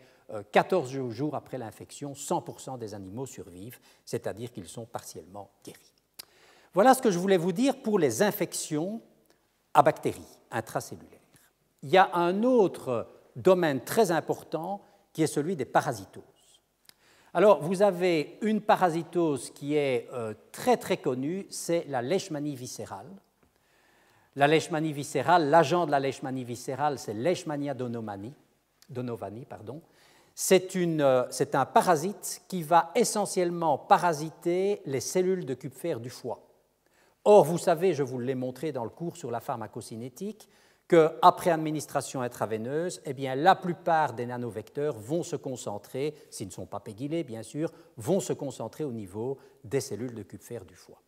14 euh, jours après l'infection, 100% des animaux survivent, c'est-à-dire qu'ils sont partiellement guéris. Voilà ce que je voulais vous dire pour les infections à bactéries intracellulaires. Il y a un autre domaine très important qui est celui des parasitoses. Alors, vous avez une parasitose qui est euh, très très connue, c'est la leishmanie viscérale. La leishmanie viscérale, l'agent de la leishmanie viscérale, c'est leishmania donovani. pardon. Euh, c'est, un parasite qui va essentiellement parasiter les cellules de fer du foie. Or, vous savez, je vous l'ai montré dans le cours sur la pharmacocinétique, qu'après administration intraveineuse, eh bien, la plupart des nanovecteurs vont se concentrer, s'ils ne sont pas pégilés bien sûr, vont se concentrer au niveau des cellules de cube-fer du foie.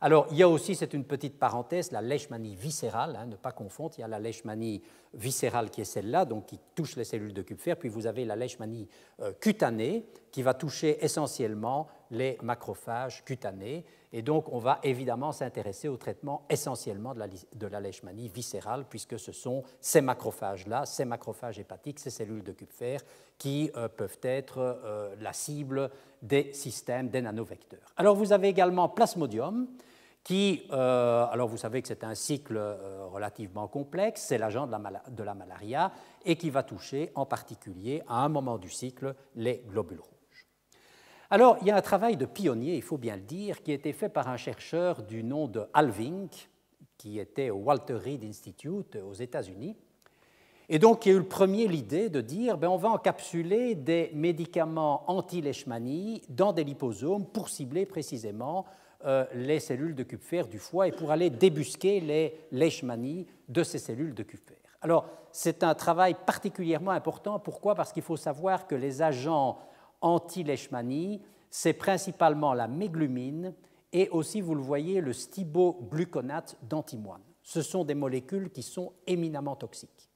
Alors, il y a aussi, c'est une petite parenthèse, la leishmanie viscérale, hein, ne pas confondre, il y a la leishmanie viscérale qui est celle-là, donc qui touche les cellules de cube-fer, puis vous avez la leishmanie euh, cutanée qui va toucher essentiellement les macrophages cutanés. Et donc, on va évidemment s'intéresser au traitement essentiellement de la, leishmanie viscérale, puisque ce sont ces macrophages-là, ces macrophages hépatiques, ces cellules de fer, qui euh, peuvent être euh, la cible des systèmes, des nanovecteurs. Alors, vous avez également Plasmodium, qui, euh, alors vous savez que c'est un cycle relativement complexe, c'est l'agent de, la malaria, et qui va toucher en particulier à un moment du cycle les globules. Alors, il y a un travail de pionnier, il faut bien le dire, qui a été fait par un chercheur du nom de Alvink, qui était au Walter Reed Institute aux États-Unis, et donc qui a eu le premier l'idée de dire ben, on va encapsuler des médicaments anti-leishmanie dans des liposomes pour cibler précisément euh, les cellules de Kupffer du foie et pour aller débusquer les leishmanies de ces cellules de Kupffer. Alors, c'est un travail particulièrement important. Pourquoi Parce qu'il faut savoir que les agents anti-leishmanie, c'est principalement la méglumine et aussi, vous le voyez, le stibogluconate d'antimoine. Ce sont des molécules qui sont éminemment toxiques.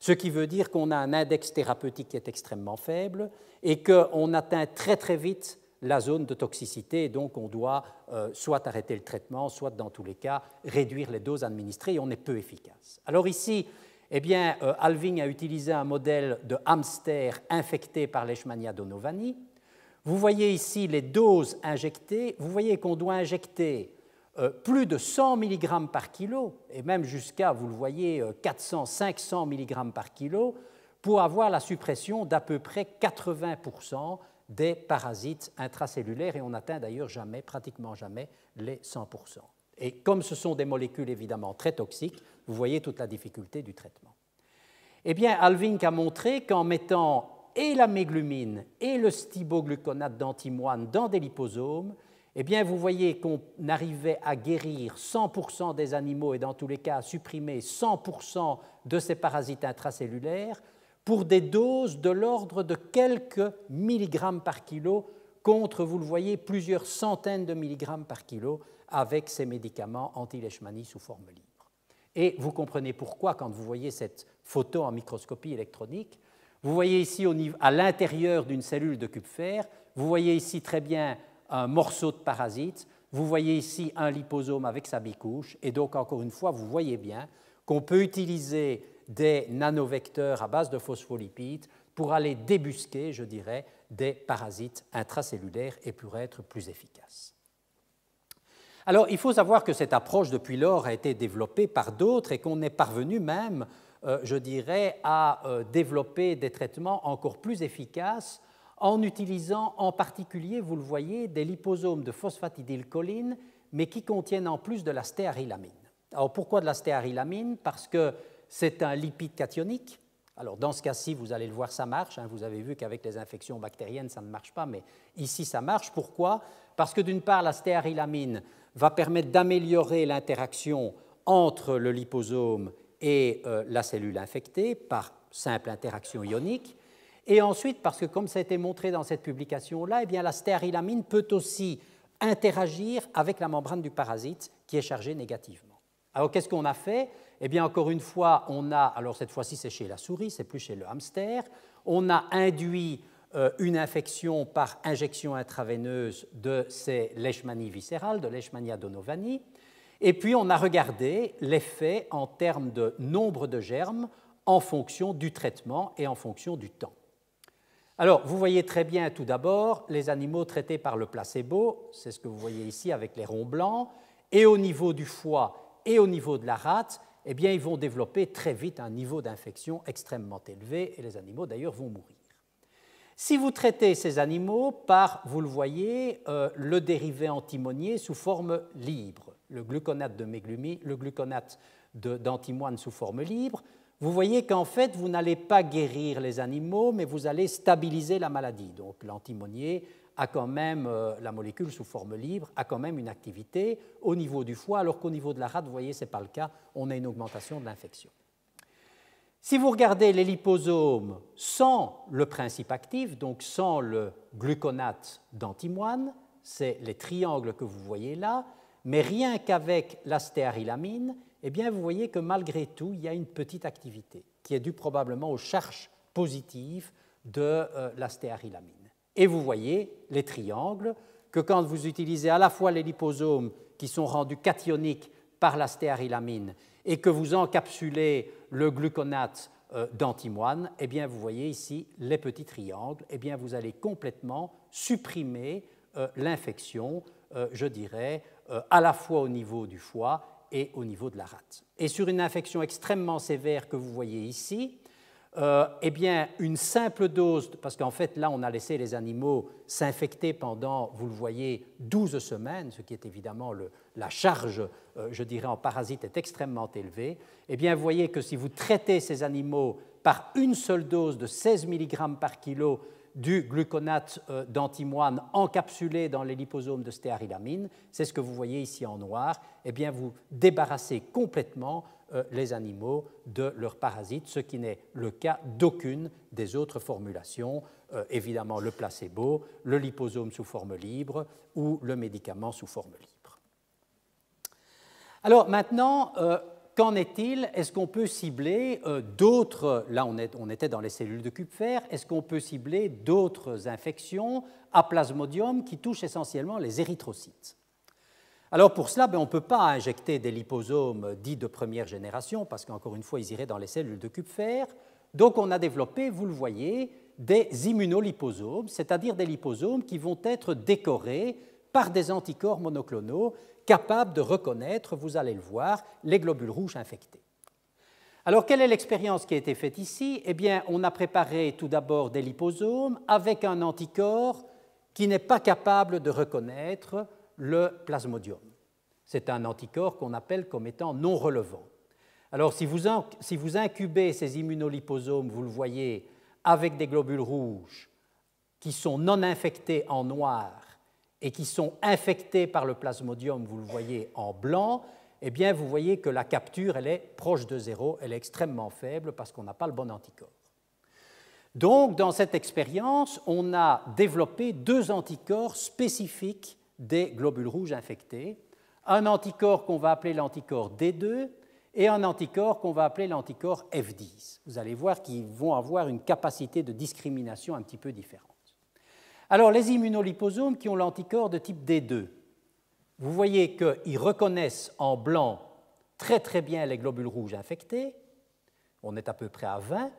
Ce qui veut dire qu'on a un index thérapeutique qui est extrêmement faible et qu'on atteint très très vite la zone de toxicité donc on doit euh, soit arrêter le traitement, soit dans tous les cas réduire les doses administrées et on est peu efficace. Alors ici, eh bien, euh, Alving a utilisé un modèle de hamster infecté par l'Eschmania donovani. Vous voyez ici les doses injectées. Vous voyez qu'on doit injecter euh, plus de 100 mg par kilo, et même jusqu'à, vous le voyez, 400-500 euh, mg par kilo, pour avoir la suppression d'à peu près 80% des parasites intracellulaires, et on n'atteint d'ailleurs jamais, pratiquement jamais, les 100%. Et comme ce sont des molécules évidemment très toxiques, vous voyez toute la difficulté du traitement. Eh bien, Alvink a montré qu'en mettant et la méglumine et le stibogluconate d'antimoine dans des liposomes, eh bien, vous voyez qu'on arrivait à guérir 100% des animaux et dans tous les cas à supprimer 100% de ces parasites intracellulaires pour des doses de l'ordre de quelques milligrammes par kilo contre, vous le voyez, plusieurs centaines de milligrammes par kilo avec ces médicaments anti-leishmanie sous forme libre. Et vous comprenez pourquoi quand vous voyez cette photo en microscopie électronique. Vous voyez ici à l'intérieur d'une cellule de cube fer, vous voyez ici très bien un morceau de parasite, vous voyez ici un liposome avec sa bicouche, et donc encore une fois, vous voyez bien qu'on peut utiliser des nanovecteurs à base de phospholipides pour aller débusquer, je dirais, des parasites intracellulaires et pour être plus efficace. Alors il faut savoir que cette approche depuis lors a été développée par d'autres et qu'on est parvenu même, euh, je dirais, à euh, développer des traitements encore plus efficaces en utilisant en particulier, vous le voyez, des liposomes de phosphatidylcholine, mais qui contiennent en plus de la stéarylamine. Alors pourquoi de la stéarylamine Parce que c'est un lipide cationique. Alors dans ce cas-ci, vous allez le voir, ça marche. Hein. Vous avez vu qu'avec les infections bactériennes, ça ne marche pas, mais ici, ça marche. Pourquoi Parce que d'une part, la stéarylamine va permettre d'améliorer l'interaction entre le liposome et euh, la cellule infectée par simple interaction ionique. Et ensuite, parce que comme ça a été montré dans cette publication-là, eh bien, la stérilamine peut aussi interagir avec la membrane du parasite qui est chargée négativement. Alors qu'est-ce qu'on a fait Eh bien, encore une fois, on a, alors cette fois-ci c'est chez la souris, c'est plus chez le hamster, on a induit euh, une infection par injection intraveineuse de ces leishmanies viscérales, de leishmania donovani. Et puis on a regardé l'effet en termes de nombre de germes en fonction du traitement et en fonction du temps. Alors, vous voyez très bien tout d'abord les animaux traités par le placebo, c'est ce que vous voyez ici avec les ronds blancs, et au niveau du foie et au niveau de la rate, eh bien, ils vont développer très vite un niveau d'infection extrêmement élevé, et les animaux d'ailleurs vont mourir. Si vous traitez ces animaux par, vous le voyez, euh, le dérivé antimonier sous forme libre, le gluconate de méglumine, le gluconate d'antimoine sous forme libre, vous voyez qu'en fait, vous n'allez pas guérir les animaux, mais vous allez stabiliser la maladie. Donc l'antimonier a quand même, euh, la molécule sous forme libre, a quand même une activité au niveau du foie, alors qu'au niveau de la rate, vous voyez, ce n'est pas le cas, on a une augmentation de l'infection. Si vous regardez les liposomes sans le principe actif, donc sans le gluconate d'antimoine, c'est les triangles que vous voyez là, mais rien qu'avec l'astérylamine, eh bien vous voyez que malgré tout, il y a une petite activité qui est due probablement aux charges positives de euh, l'astéarylamine. Et vous voyez les triangles que quand vous utilisez à la fois les liposomes qui sont rendus cationiques par la et que vous encapsulez le gluconate euh, d'antimoine, eh bien vous voyez ici les petits triangles, eh bien vous allez complètement supprimer euh, l'infection, euh, je dirais, à la fois au niveau du foie et au niveau de la rate. Et sur une infection extrêmement sévère que vous voyez ici, euh, eh bien, une simple dose, parce qu'en fait, là, on a laissé les animaux s'infecter pendant, vous le voyez, 12 semaines, ce qui est évidemment la charge, euh, je dirais, en parasite est extrêmement élevée. Eh bien, vous voyez que si vous traitez ces animaux par une seule dose de 16 mg par kilo du gluconate euh, d'antimoine encapsulé dans les liposomes de stéarylamine, c'est ce que vous voyez ici en noir, eh bien, vous débarrassez complètement euh, les animaux de leurs parasites, ce qui n'est le cas d'aucune des autres formulations, euh, évidemment le placebo, le liposome sous forme libre ou le médicament sous forme libre. Alors maintenant, euh, qu'en est-il Est-ce qu'on peut cibler d'autres, là on, était dans les cellules de fer. est-ce qu'on peut cibler d'autres infections à plasmodium qui touchent essentiellement les érythrocytes alors pour cela, ben, on ne peut pas injecter des liposomes dits de première génération, parce qu'encore une fois, ils iraient dans les cellules de fer. Donc on a développé, vous le voyez, des immunoliposomes, c'est-à-dire des liposomes qui vont être décorés par des anticorps monoclonaux capables de reconnaître, vous allez le voir, les globules rouges infectés. Alors, quelle est l'expérience qui a été faite ici Eh bien, on a préparé tout d'abord des liposomes avec un anticorps qui n'est pas capable de reconnaître le plasmodium. C'est un anticorps qu'on appelle comme étant non relevant. Alors si vous, incubez ces immunoliposomes, vous le voyez, avec des globules rouges qui sont non infectés en noir et qui sont infectés par le plasmodium, vous le voyez en blanc, eh bien vous voyez que la capture, elle est proche de zéro, elle est extrêmement faible parce qu'on n'a pas le bon anticorps. Donc, dans cette expérience, on a développé deux anticorps spécifiques des globules rouges infectés, un anticorps qu'on va appeler l'anticorps D2 et un anticorps qu'on va appeler l'anticorps F10. Vous allez voir qu'ils vont avoir une capacité de discrimination un petit peu différente. Alors les immunoliposomes qui ont l'anticorps de type D2, vous voyez qu'ils reconnaissent en blanc très très bien les globules rouges infectés, on est à peu près à 20,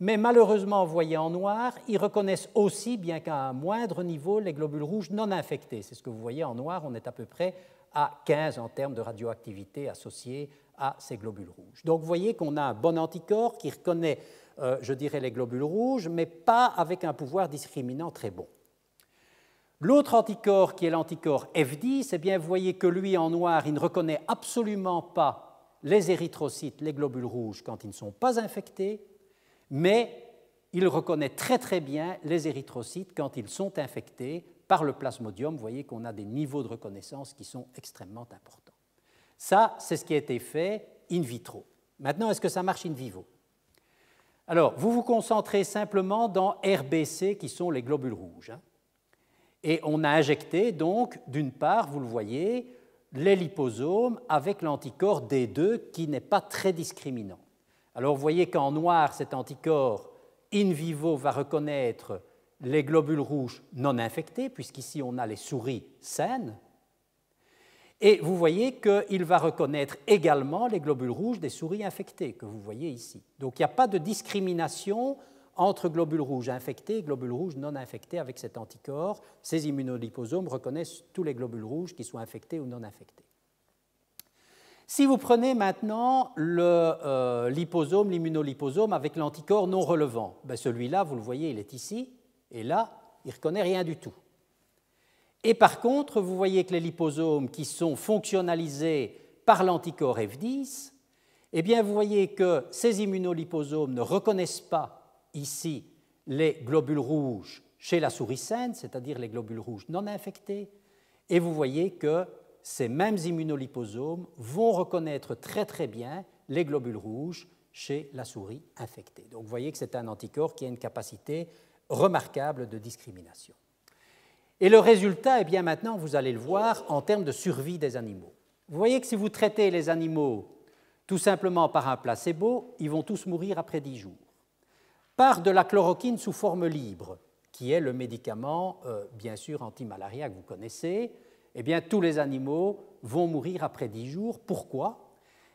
mais malheureusement voyez en noir, ils reconnaissent aussi, bien qu'à un moindre niveau, les globules rouges non infectés. C'est ce que vous voyez en noir, on est à peu près à 15 en termes de radioactivité associée à ces globules rouges. Donc vous voyez qu'on a un bon anticorps qui reconnaît, euh, je dirais, les globules rouges, mais pas avec un pouvoir discriminant très bon. L'autre anticorps, qui est l'anticorps F10, eh bien, vous voyez que lui, en noir, il ne reconnaît absolument pas les érythrocytes, les globules rouges, quand ils ne sont pas infectés, mais il reconnaît très très bien les érythrocytes quand ils sont infectés par le plasmodium. Vous voyez qu'on a des niveaux de reconnaissance qui sont extrêmement importants. Ça, c'est ce qui a été fait in vitro. Maintenant, est-ce que ça marche in vivo Alors, vous vous concentrez simplement dans RBC, qui sont les globules rouges. Hein. Et on a injecté, donc, d'une part, vous le voyez, les liposomes avec l'anticorps D2 qui n'est pas très discriminant. Alors vous voyez qu'en noir, cet anticorps in vivo va reconnaître les globules rouges non infectés, puisqu'ici on a les souris saines. Et vous voyez qu'il va reconnaître également les globules rouges des souris infectées, que vous voyez ici. Donc il n'y a pas de discrimination entre globules rouges infectés et globules rouges non infectés avec cet anticorps. Ces immunoliposomes reconnaissent tous les globules rouges qui sont infectés ou non infectés. Si vous prenez maintenant le euh, liposome, l'immunoliposome avec l'anticorps non relevant, ben celui-là, vous le voyez, il est ici, et là, il ne reconnaît rien du tout. Et par contre, vous voyez que les liposomes qui sont fonctionnalisés par l'anticorps F10, eh bien, vous voyez que ces immunoliposomes ne reconnaissent pas ici les globules rouges chez la souris saine, c'est-à-dire les globules rouges non infectés, et vous voyez que ces mêmes immunoliposomes vont reconnaître très très bien les globules rouges chez la souris infectée. Donc vous voyez que c'est un anticorps qui a une capacité remarquable de discrimination. Et le résultat, eh bien maintenant, vous allez le voir en termes de survie des animaux. Vous voyez que si vous traitez les animaux tout simplement par un placebo, ils vont tous mourir après 10 jours. Par de la chloroquine sous forme libre, qui est le médicament, euh, bien sûr, anti que vous connaissez, eh tous les animaux vont mourir après 10 jours. Pourquoi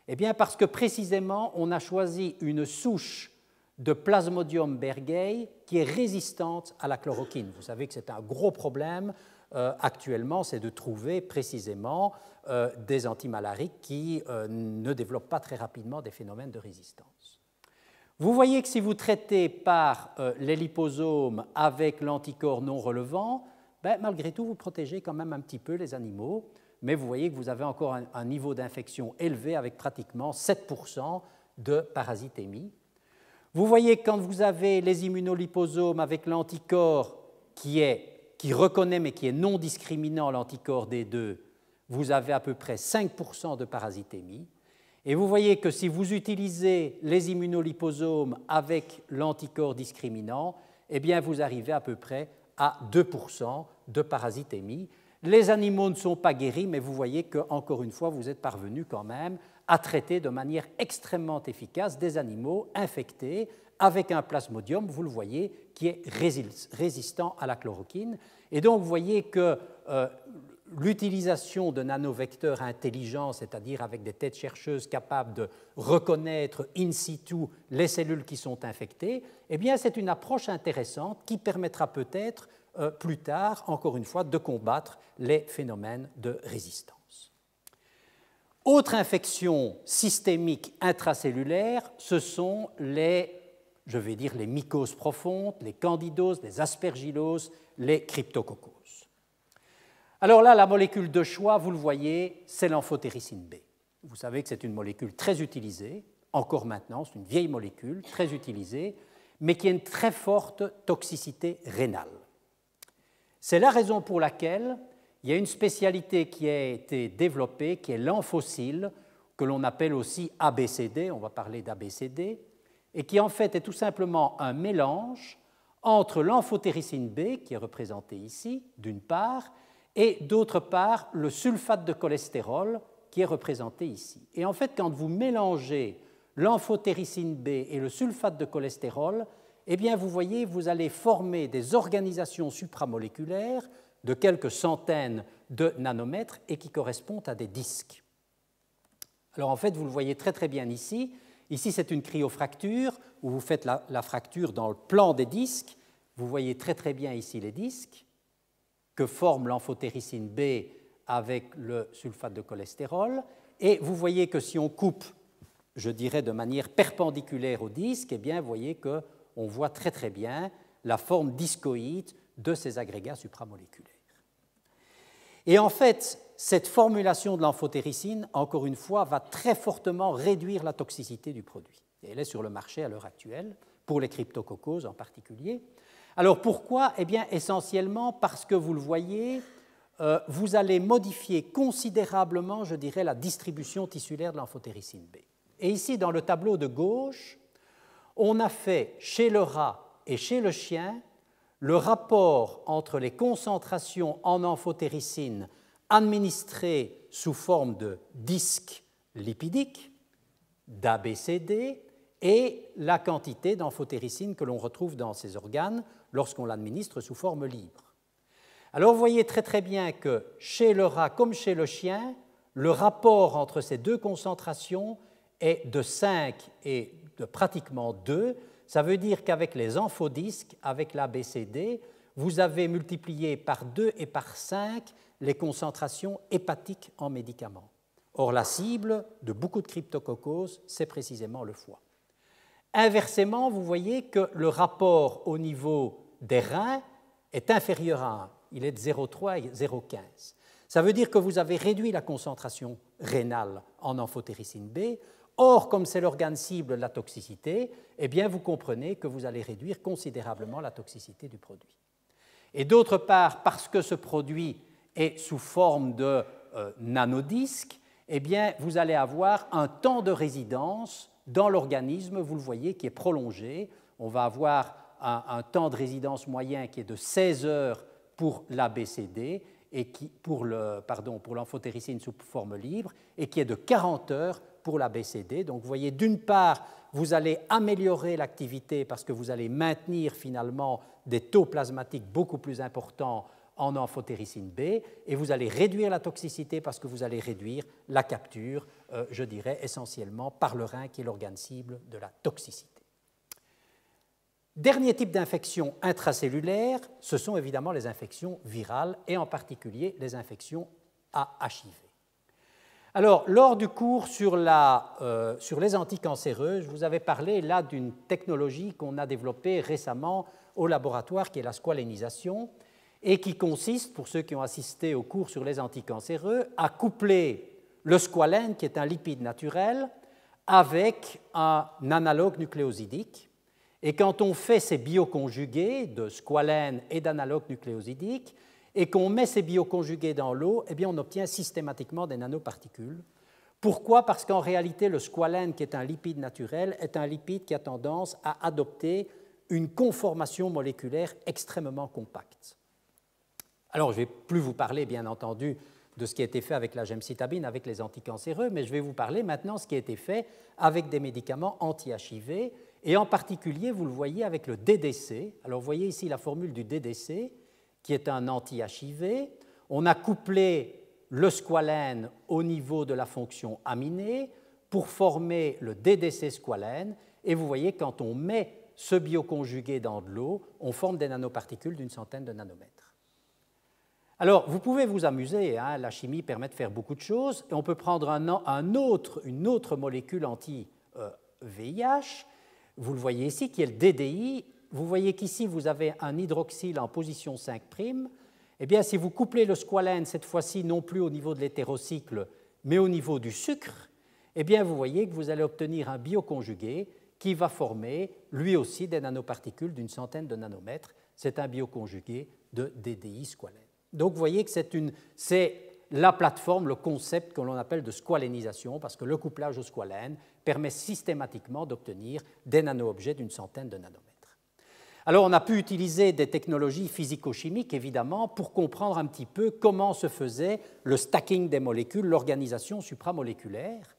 eh bien, parce que précisément, on a choisi une souche de Plasmodium berghei qui est résistante à la chloroquine. Vous savez que c'est un gros problème euh, actuellement, c'est de trouver précisément euh, des antimalariques qui euh, ne développent pas très rapidement des phénomènes de résistance. Vous voyez que si vous traitez par les liposomes avec l'anticorps non relevant, ben, malgré tout, vous protégez quand même un petit peu les animaux, mais vous voyez que vous avez encore un, niveau d'infection élevé avec pratiquement 7% de parasitémie. Vous voyez quand vous avez les immunoliposomes avec l'anticorps qui, reconnaît mais qui est non discriminant l'anticorps des 2 vous avez à peu près 5% de parasitémie. Et vous voyez que si vous utilisez les immunoliposomes avec l'anticorps discriminant, eh bien vous arrivez à peu près à 2% de parasitémie. Les animaux ne sont pas guéris, mais vous voyez que, encore une fois, vous êtes parvenu quand même à traiter de manière extrêmement efficace des animaux infectés avec un plasmodium, vous le voyez, qui est résistant à la chloroquine. Et donc, vous voyez que euh, l'utilisation de nanovecteurs intelligents, c'est-à-dire avec des têtes chercheuses capables de reconnaître in situ les cellules qui sont infectées, eh bien c'est une approche intéressante qui permettra peut-être euh, plus tard, encore une fois, de combattre les phénomènes de résistance. Autre infection systémique intracellulaire, ce sont les, je vais dire, les mycoses profondes, les candidoses, les aspergilloses, les cryptococcoses. Alors là, la molécule de choix, vous le voyez, c'est l'amphotéricine B. Vous savez que c'est une molécule très utilisée, encore maintenant, c'est une vieille molécule très utilisée, mais qui a une très forte toxicité rénale. C'est la raison pour laquelle il y a une spécialité qui a été développée, qui est l'amphocyle, que l'on appelle aussi ABCD, on va parler d'ABCD, et qui en fait est tout simplement un mélange entre l'amphotéricine B, qui est représentée ici, d'une part, et d'autre part le sulfate de cholestérol qui est représenté ici. Et en fait, quand vous mélangez l'amphotéricine B et le sulfate de cholestérol, eh bien, vous voyez, vous allez former des organisations supramoléculaires de quelques centaines de nanomètres et qui correspondent à des disques. Alors en fait, vous le voyez très très bien ici. Ici, c'est une cryofracture où vous faites la, la, fracture dans le plan des disques. Vous voyez très très bien ici les disques que forme l'amphotéricine B avec le sulfate de cholestérol. Et vous voyez que si on coupe, je dirais, de manière perpendiculaire au disque, eh bien, vous voyez qu'on voit très très bien la forme discoïde de ces agrégats supramoléculaires. Et en fait, cette formulation de l'amphotéricine, encore une fois, va très fortement réduire la toxicité du produit. elle est sur le marché à l'heure actuelle, pour les cryptococcoses en particulier. Alors pourquoi Eh bien essentiellement parce que vous le voyez, euh, vous allez modifier considérablement, je dirais, la distribution tissulaire de l'amphotéricine B. Et ici, dans le tableau de gauche, on a fait chez le rat et chez le chien le rapport entre les concentrations en amphotéricine administrées sous forme de disques lipidiques, d'ABCD, et la quantité d'amphotéricine que l'on retrouve dans ces organes lorsqu'on l'administre sous forme libre. Alors vous voyez très très bien que chez le rat comme chez le chien, le rapport entre ces deux concentrations est de 5 et de pratiquement 2. Ça veut dire qu'avec les amphodisques, avec l'ABCD, vous avez multiplié par 2 et par 5 les concentrations hépatiques en médicaments. Or, la cible de beaucoup de cryptococcoses, c'est précisément le foie. Inversement, vous voyez que le rapport au niveau des reins, est inférieur à 1. Il est de 0,3 et 0,15. Ça veut dire que vous avez réduit la concentration rénale en amphotéricine B. Or, comme c'est l'organe cible de la toxicité, eh bien, vous comprenez que vous allez réduire considérablement la toxicité du produit. Et d'autre part, parce que ce produit est sous forme de euh, nanodisque, eh bien, vous allez avoir un temps de résidence dans l'organisme, vous le voyez, qui est prolongé. On va avoir un, temps de résidence moyen qui est de 16 heures pour l'ABCD et qui, pour le, pardon, pour l'amphotéricine sous forme libre et qui est de 40 heures pour l'ABCD. Donc vous voyez, d'une part, vous allez améliorer l'activité parce que vous allez maintenir finalement des taux plasmatiques beaucoup plus importants en amphotéricine B, et vous allez réduire la toxicité parce que vous allez réduire la capture, euh, je dirais essentiellement par le rein qui est l'organe cible de la toxicité. Dernier type d'infection intracellulaire, ce sont évidemment les infections virales et en particulier les infections à HIV. Alors, lors du cours sur, euh, les anticancéreuses, je vous avais parlé là d'une technologie qu'on a développée récemment au laboratoire qui est la squalénisation et qui consiste, pour ceux qui ont assisté au cours sur les anticancéreux, à coupler le squalène, qui est un lipide naturel, avec un analogue nucléosidique et quand on fait ces bioconjugués de squalène et d'analogues nucléosidiques, et qu'on met ces bioconjugués dans l'eau, eh on obtient systématiquement des nanoparticules. Pourquoi Parce qu'en réalité, le squalène, qui est un lipide naturel, est un lipide qui a tendance à adopter une conformation moléculaire extrêmement compacte. Alors, je ne vais plus vous parler, bien entendu, de ce qui a été fait avec la gemcitabine, avec les anticancéreux, mais je vais vous parler maintenant de ce qui a été fait avec des médicaments anti-HIV et en particulier, vous le voyez avec le DDC. Alors vous voyez ici la formule du DDC, qui est un anti-HIV. On a couplé le squalène au niveau de la fonction aminée pour former le DDC squalène. Et vous voyez, quand on met ce bioconjugué dans de l'eau, on forme des nanoparticules d'une centaine de nanomètres. Alors, vous pouvez vous amuser, hein. la chimie permet de faire beaucoup de choses, on peut prendre une autre molécule anti-VIH, euh, vous le voyez ici, qui est le DDI. Vous voyez qu'ici, vous avez un hydroxyle en position 5'. Eh bien, si vous couplez le squalène, cette fois-ci, non plus au niveau de l'hétérocycle, mais au niveau du sucre, eh bien, vous voyez que vous allez obtenir un bioconjugué qui va former, lui aussi, des nanoparticules d'une centaine de nanomètres. C'est un bioconjugué de DDI squalène. Donc, vous voyez que c'est la plateforme, le concept que l'on appelle de squalénisation, parce que le couplage au squalène permet systématiquement d'obtenir des nano-objets d'une centaine de nanomètres. Alors on a pu utiliser des technologies physico-chimiques, évidemment, pour comprendre un petit peu comment se faisait le stacking des molécules, l'organisation supramoléculaire.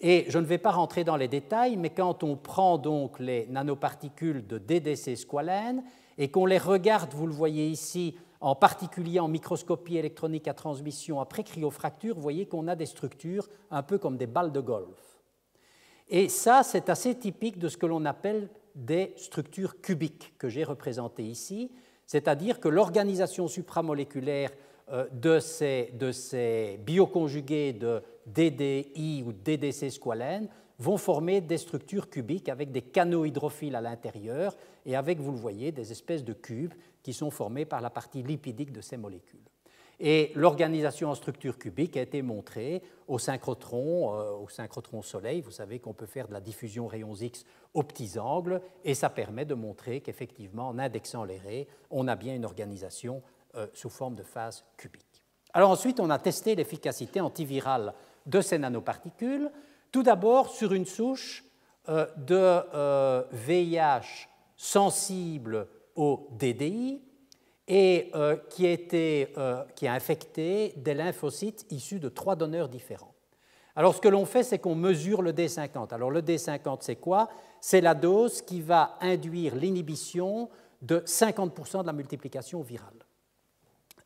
Et je ne vais pas rentrer dans les détails, mais quand on prend donc les nanoparticules de DDC squalène et qu'on les regarde, vous le voyez ici, en particulier en microscopie électronique à transmission après cryofracture, vous voyez qu'on a des structures un peu comme des balles de golf. Et ça, c'est assez typique de ce que l'on appelle des structures cubiques que j'ai représentées ici, c'est-à-dire que l'organisation supramoléculaire euh, de ces, de bioconjugués de DDI ou DDC squalène vont former des structures cubiques avec des canaux hydrophiles à l'intérieur et avec, vous le voyez, des espèces de cubes qui sont formés par la partie lipidique de ces molécules. Et l'organisation en structure cubique a été montrée au synchrotron, euh, au synchrotron soleil. Vous savez qu'on peut faire de la diffusion rayons X aux petits angles, et ça permet de montrer qu'effectivement, en indexant les raies, on a bien une organisation euh, sous forme de phase cubique. Alors ensuite, on a testé l'efficacité antivirale de ces nanoparticules, tout d'abord sur une souche euh, de VIH sensible au DDI et euh, qui, euh, qui a infecté des lymphocytes issus de trois donneurs différents. Alors ce que l'on fait, c'est qu'on mesure le D50. Alors le D50, c'est quoi C'est la dose qui va induire l'inhibition de 50% de la multiplication virale.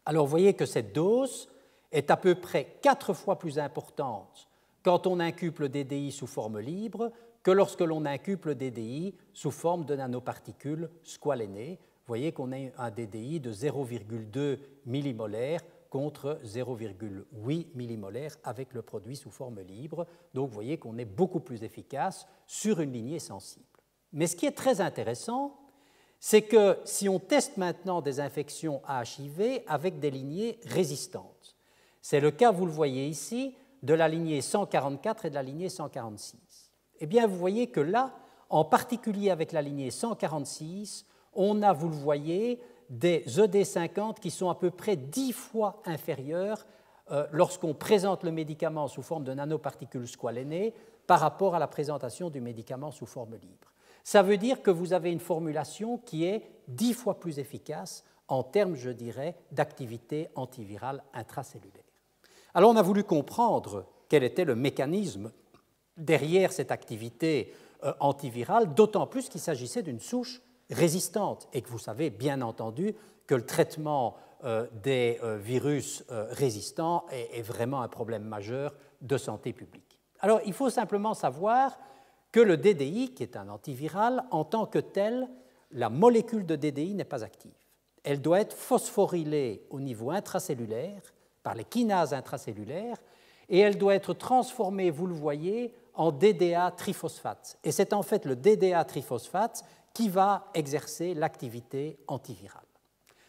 Alors vous voyez que cette dose est à peu près quatre fois plus importante quand on incupe le DDI sous forme libre que lorsque l'on incube le DDI sous forme de nanoparticules squalénées. Vous voyez qu'on a un DDI de 0,2 millimolaires contre 0,8 millimolaires avec le produit sous forme libre. Donc vous voyez qu'on est beaucoup plus efficace sur une lignée sensible. Mais ce qui est très intéressant, c'est que si on teste maintenant des infections à HIV avec des lignées résistantes, c'est le cas, vous le voyez ici, de la lignée 144 et de la lignée 146 eh bien vous voyez que là, en particulier avec la lignée 146, on a, vous le voyez, des ED50 qui sont à peu près 10 fois inférieurs euh, lorsqu'on présente le médicament sous forme de nanoparticules squalénées par rapport à la présentation du médicament sous forme libre. Ça veut dire que vous avez une formulation qui est 10 fois plus efficace en termes, je dirais, d'activité antivirale intracellulaire. Alors on a voulu comprendre quel était le mécanisme derrière cette activité euh, antivirale, d'autant plus qu'il s'agissait d'une souche résistante et que vous savez bien entendu que le traitement euh, des euh, virus résistants est, vraiment un problème majeur de santé publique. Alors il faut simplement savoir que le DDI, qui est un antiviral, en tant que tel, la molécule de DDI n'est pas active. Elle doit être phosphorylée au niveau intracellulaire par les kinases intracellulaires et elle doit être transformée, vous le voyez, en DDA triphosphate. Et c'est en fait le DDA triphosphate qui va exercer l'activité antivirale.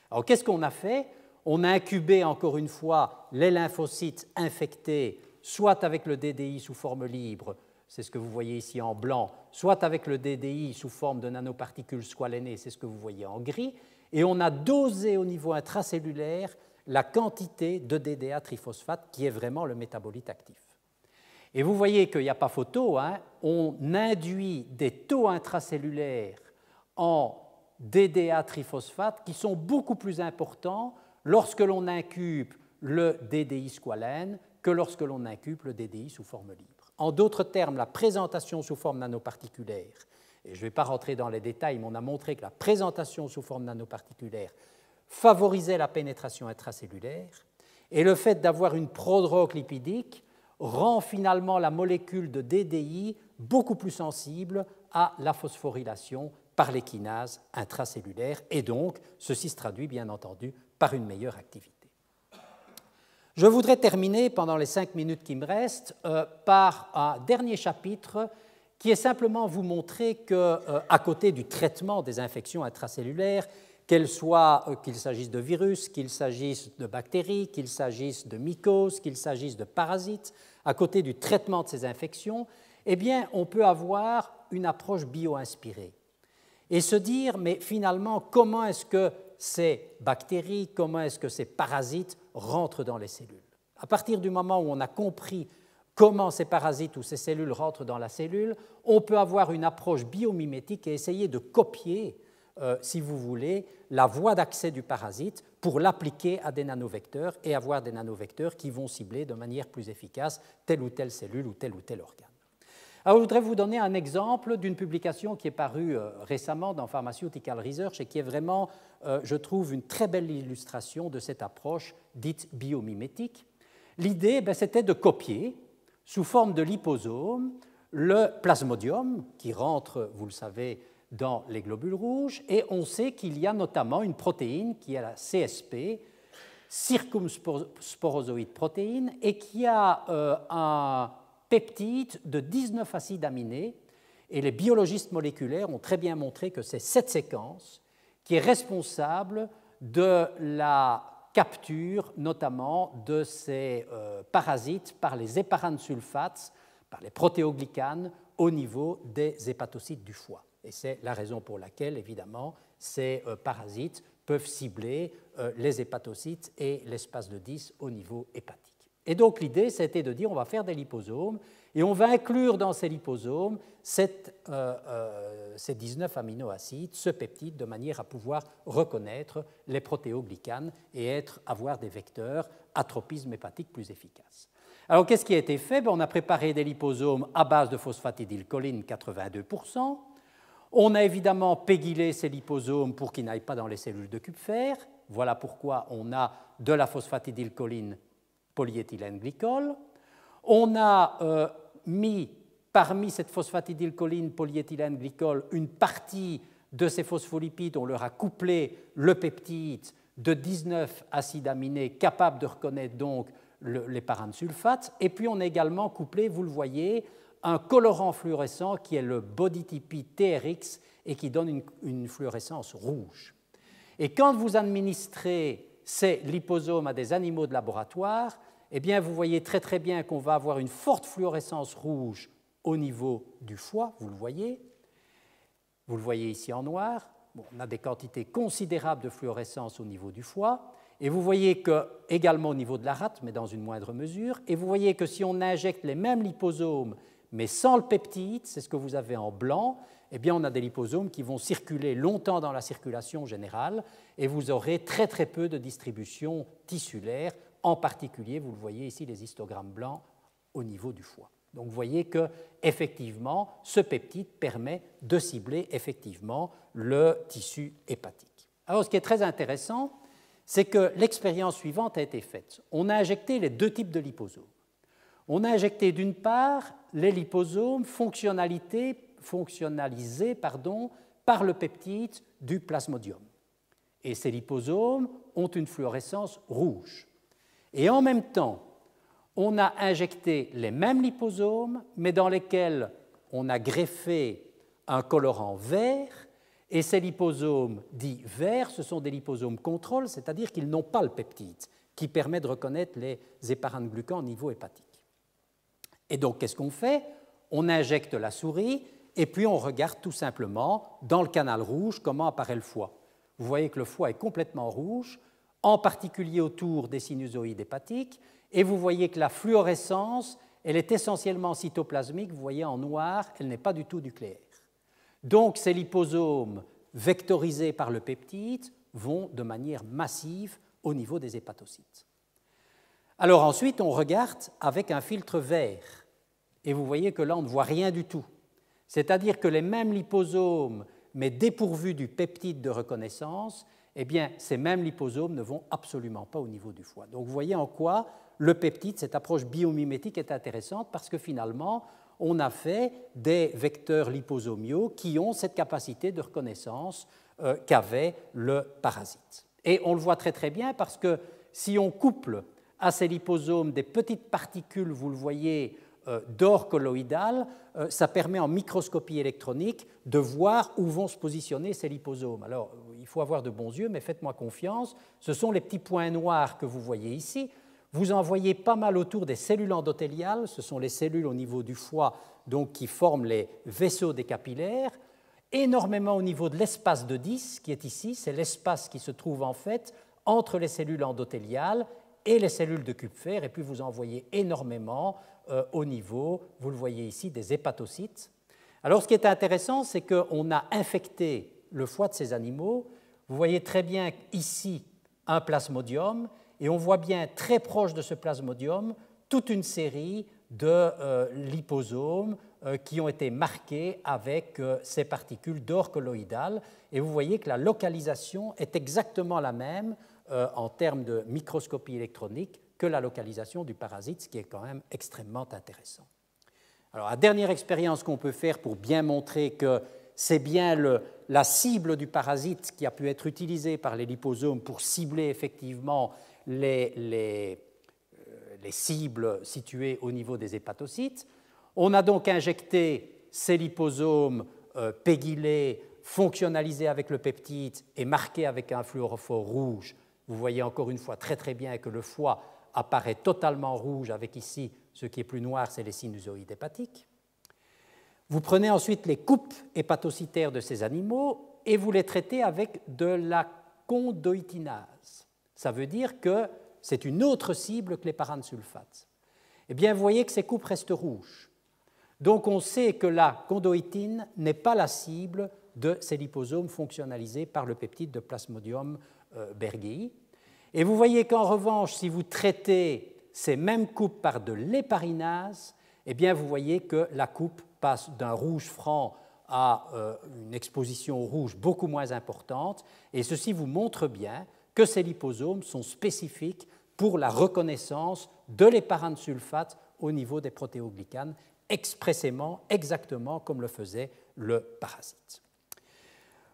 Alors qu'est-ce qu'on a fait On a incubé encore une fois les lymphocytes infectés, soit avec le DDI sous forme libre, c'est ce que vous voyez ici en blanc, soit avec le DDI sous forme de nanoparticules squalénées, c'est ce que vous voyez en gris, et on a dosé au niveau intracellulaire la quantité de DDA triphosphate qui est vraiment le métabolite actif. Et vous voyez qu'il n'y a pas photo, hein. on induit des taux intracellulaires en DDA triphosphate qui sont beaucoup plus importants lorsque l'on incube le DDI squalène que lorsque l'on incube le DDI sous forme libre. En d'autres termes, la présentation sous forme nanoparticulaire, et je ne vais pas rentrer dans les détails, mais on a montré que la présentation sous forme nanoparticulaire favorisait la pénétration intracellulaire, et le fait d'avoir une prodrogue lipidique rend finalement la molécule de DDI beaucoup plus sensible à la phosphorylation par les intracellulaire et donc ceci se traduit bien entendu par une meilleure activité. Je voudrais terminer pendant les cinq minutes qui me restent euh, par un dernier chapitre qui est simplement vous montrer que, euh, à côté du traitement des infections intracellulaires, qu'elles soient, euh, qu'il s'agisse de virus, qu'il s'agisse de bactéries, qu'il s'agisse de mycoses, qu'il s'agisse de parasites, à côté du traitement de ces infections, eh bien, on peut avoir une approche bio-inspirée et se dire, mais finalement, comment est-ce que ces bactéries, comment est-ce que ces parasites rentrent dans les cellules À partir du moment où on a compris comment ces parasites ou ces cellules rentrent dans la cellule, on peut avoir une approche biomimétique et essayer de copier, euh, si vous voulez, la voie d'accès du parasite pour l'appliquer à des nanovecteurs et avoir des nanovecteurs qui vont cibler de manière plus efficace telle ou telle cellule ou tel ou tel organe. je voudrais vous donner un exemple d'une publication qui est parue euh, récemment dans Pharmaceutical Research et qui est vraiment, euh, je trouve, une très belle illustration de cette approche dite biomimétique. L'idée, ben, c'était de copier, sous forme de liposome, le plasmodium, qui rentre, vous le savez, dans les globules rouges, et on sait qu'il y a notamment une protéine qui est la CSP, circumsporozoïde protéine, et qui a euh, un peptide de 19 acides aminés, et les biologistes moléculaires ont très bien montré que c'est cette séquence qui est responsable de la capture notamment de ces euh, parasites par les éparagnes par les protéoglycanes au niveau des hépatocytes du foie. Et c'est la raison pour laquelle, évidemment, ces euh, parasites peuvent cibler euh, les hépatocytes et l'espace de 10 au niveau hépatique. Et donc l'idée, c'était de dire on va faire des liposomes et on va inclure dans ces liposomes euh, ces 19 aminoacides, ce peptide, de manière à pouvoir reconnaître les protéoglycanes et être, avoir des vecteurs atropisme hépatique plus efficaces. Alors qu'est-ce qui a été fait ben, On a préparé des liposomes à base de phosphatidylcholine 82%, on a évidemment pégilé ces liposomes pour qu'ils n'aillent pas dans les cellules de fer. Voilà pourquoi on a de la phosphatidylcholine polyéthylène glycol. On a euh, mis parmi cette phosphatidylcholine polyéthylène glycol une partie de ces phospholipides, on leur a couplé le peptide de 19 acides aminés capables de reconnaître donc les paranesulfates. Et puis on a également couplé, vous le voyez, un colorant fluorescent qui est le Bodipy TRX et qui donne une, une fluorescence rouge. Et quand vous administrez ces liposomes à des animaux de laboratoire, eh bien, vous voyez très très bien qu'on va avoir une forte fluorescence rouge au niveau du foie, vous le voyez. Vous le voyez ici en noir. Bon, on a des quantités considérables de fluorescence au niveau du foie. Et vous voyez que, également au niveau de la rate, mais dans une moindre mesure, et vous voyez que si on injecte les mêmes liposomes mais sans le peptide, c'est ce que vous avez en blanc, eh bien on a des liposomes qui vont circuler longtemps dans la circulation générale et vous aurez très très peu de distribution tissulaire, en particulier, vous le voyez ici, les histogrammes blancs au niveau du foie. Donc vous voyez que effectivement, ce peptide permet de cibler effectivement le tissu hépatique. Alors ce qui est très intéressant, c'est que l'expérience suivante a été faite. On a injecté les deux types de liposomes. On a injecté d'une part les liposomes fonctionnalisés pardon, par le peptide du plasmodium. Et ces liposomes ont une fluorescence rouge. Et en même temps, on a injecté les mêmes liposomes, mais dans lesquels on a greffé un colorant vert, et ces liposomes dits verts, ce sont des liposomes contrôle, c'est-à-dire qu'ils n'ont pas le peptide qui permet de reconnaître les épargnes glucans au niveau hépatique. Et donc, qu'est-ce qu'on fait On injecte la souris et puis on regarde tout simplement dans le canal rouge comment apparaît le foie. Vous voyez que le foie est complètement rouge, en particulier autour des sinusoïdes hépatiques, et vous voyez que la fluorescence, elle est essentiellement cytoplasmique, vous voyez en noir, elle n'est pas du tout nucléaire. Donc ces liposomes vectorisés par le peptide vont de manière massive au niveau des hépatocytes. Alors ensuite, on regarde avec un filtre vert et vous voyez que là, on ne voit rien du tout. C'est-à-dire que les mêmes liposomes, mais dépourvus du peptide de reconnaissance, eh bien, ces mêmes liposomes ne vont absolument pas au niveau du foie. Donc vous voyez en quoi le peptide, cette approche biomimétique est intéressante parce que finalement, on a fait des vecteurs liposomiaux qui ont cette capacité de reconnaissance euh, qu'avait le parasite. Et on le voit très très bien parce que si on couple à ces liposomes des petites particules, vous le voyez, euh, d'or colloïdal, euh, ça permet en microscopie électronique de voir où vont se positionner ces liposomes. Alors, il faut avoir de bons yeux, mais faites-moi confiance, ce sont les petits points noirs que vous voyez ici. Vous en voyez pas mal autour des cellules endothéliales, ce sont les cellules au niveau du foie donc, qui forment les vaisseaux des capillaires, énormément au niveau de l'espace de 10 qui est ici, c'est l'espace qui se trouve en fait entre les cellules endothéliales et les cellules de fer, et puis vous en voyez énormément euh, au niveau, vous le voyez ici, des hépatocytes. Alors ce qui est intéressant, c'est qu'on a infecté le foie de ces animaux. Vous voyez très bien ici un plasmodium, et on voit bien très proche de ce plasmodium toute une série de euh, liposomes euh, qui ont été marqués avec ces particules d'or colloïdal. Et vous voyez que la localisation est exactement la même en termes de microscopie électronique que la localisation du parasite, ce qui est quand même extrêmement intéressant. Alors, la dernière expérience qu'on peut faire pour bien montrer que c'est bien la cible du parasite qui a pu être utilisée par les liposomes pour cibler effectivement les, euh, cibles situées au niveau des hépatocytes. On a donc injecté ces liposomes euh, pégylés, fonctionnalisés avec le peptide et marqués avec un fluorophore rouge. Vous voyez encore une fois très très bien que le foie apparaît totalement rouge, avec ici ce qui est plus noir, c'est les sinusoïdes hépatiques. Vous prenez ensuite les coupes hépatocytaires de ces animaux et vous les traitez avec de la condoïtinase. Ça veut dire que c'est une autre cible que les paransulfates. Eh bien, vous voyez que ces coupes restent rouges. Donc, on sait que la condoïtine n'est pas la cible de ces liposomes fonctionnalisés par le peptide de plasmodium euh, berghei. Et vous voyez qu'en revanche, si vous traitez ces mêmes coupes par de l'éparinase, eh bien vous voyez que la coupe passe d'un rouge franc à euh, une exposition au rouge beaucoup moins importante. Et ceci vous montre bien que ces liposomes sont spécifiques pour la reconnaissance de l'héparinsulfate sulfate au niveau des protéoglycanes expressément, exactement comme le faisait le parasite.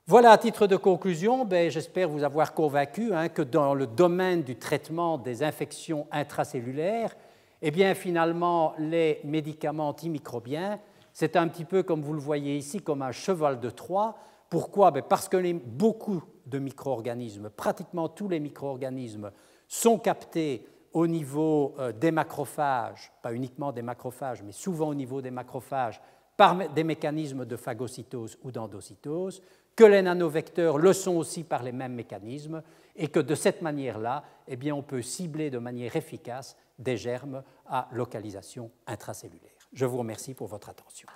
Voilà, à titre de conclusion, ben, j'espère vous avoir convaincu hein, que dans le domaine du traitement des infections intracellulaires, eh bien, finalement, les médicaments antimicrobiens, c'est un petit peu, comme vous le voyez ici, comme un cheval de Troie. Pourquoi ben, Parce que beaucoup de micro-organismes, pratiquement tous les micro-organismes, sont captés au niveau euh, des macrophages, pas uniquement des macrophages, mais souvent au niveau des macrophages, par des mécanismes de phagocytose ou d'endocytose que les nanovecteurs le sont aussi par les mêmes mécanismes et que de cette manière-là, eh on peut cibler de manière efficace des germes à localisation intracellulaire. Je vous remercie pour votre attention.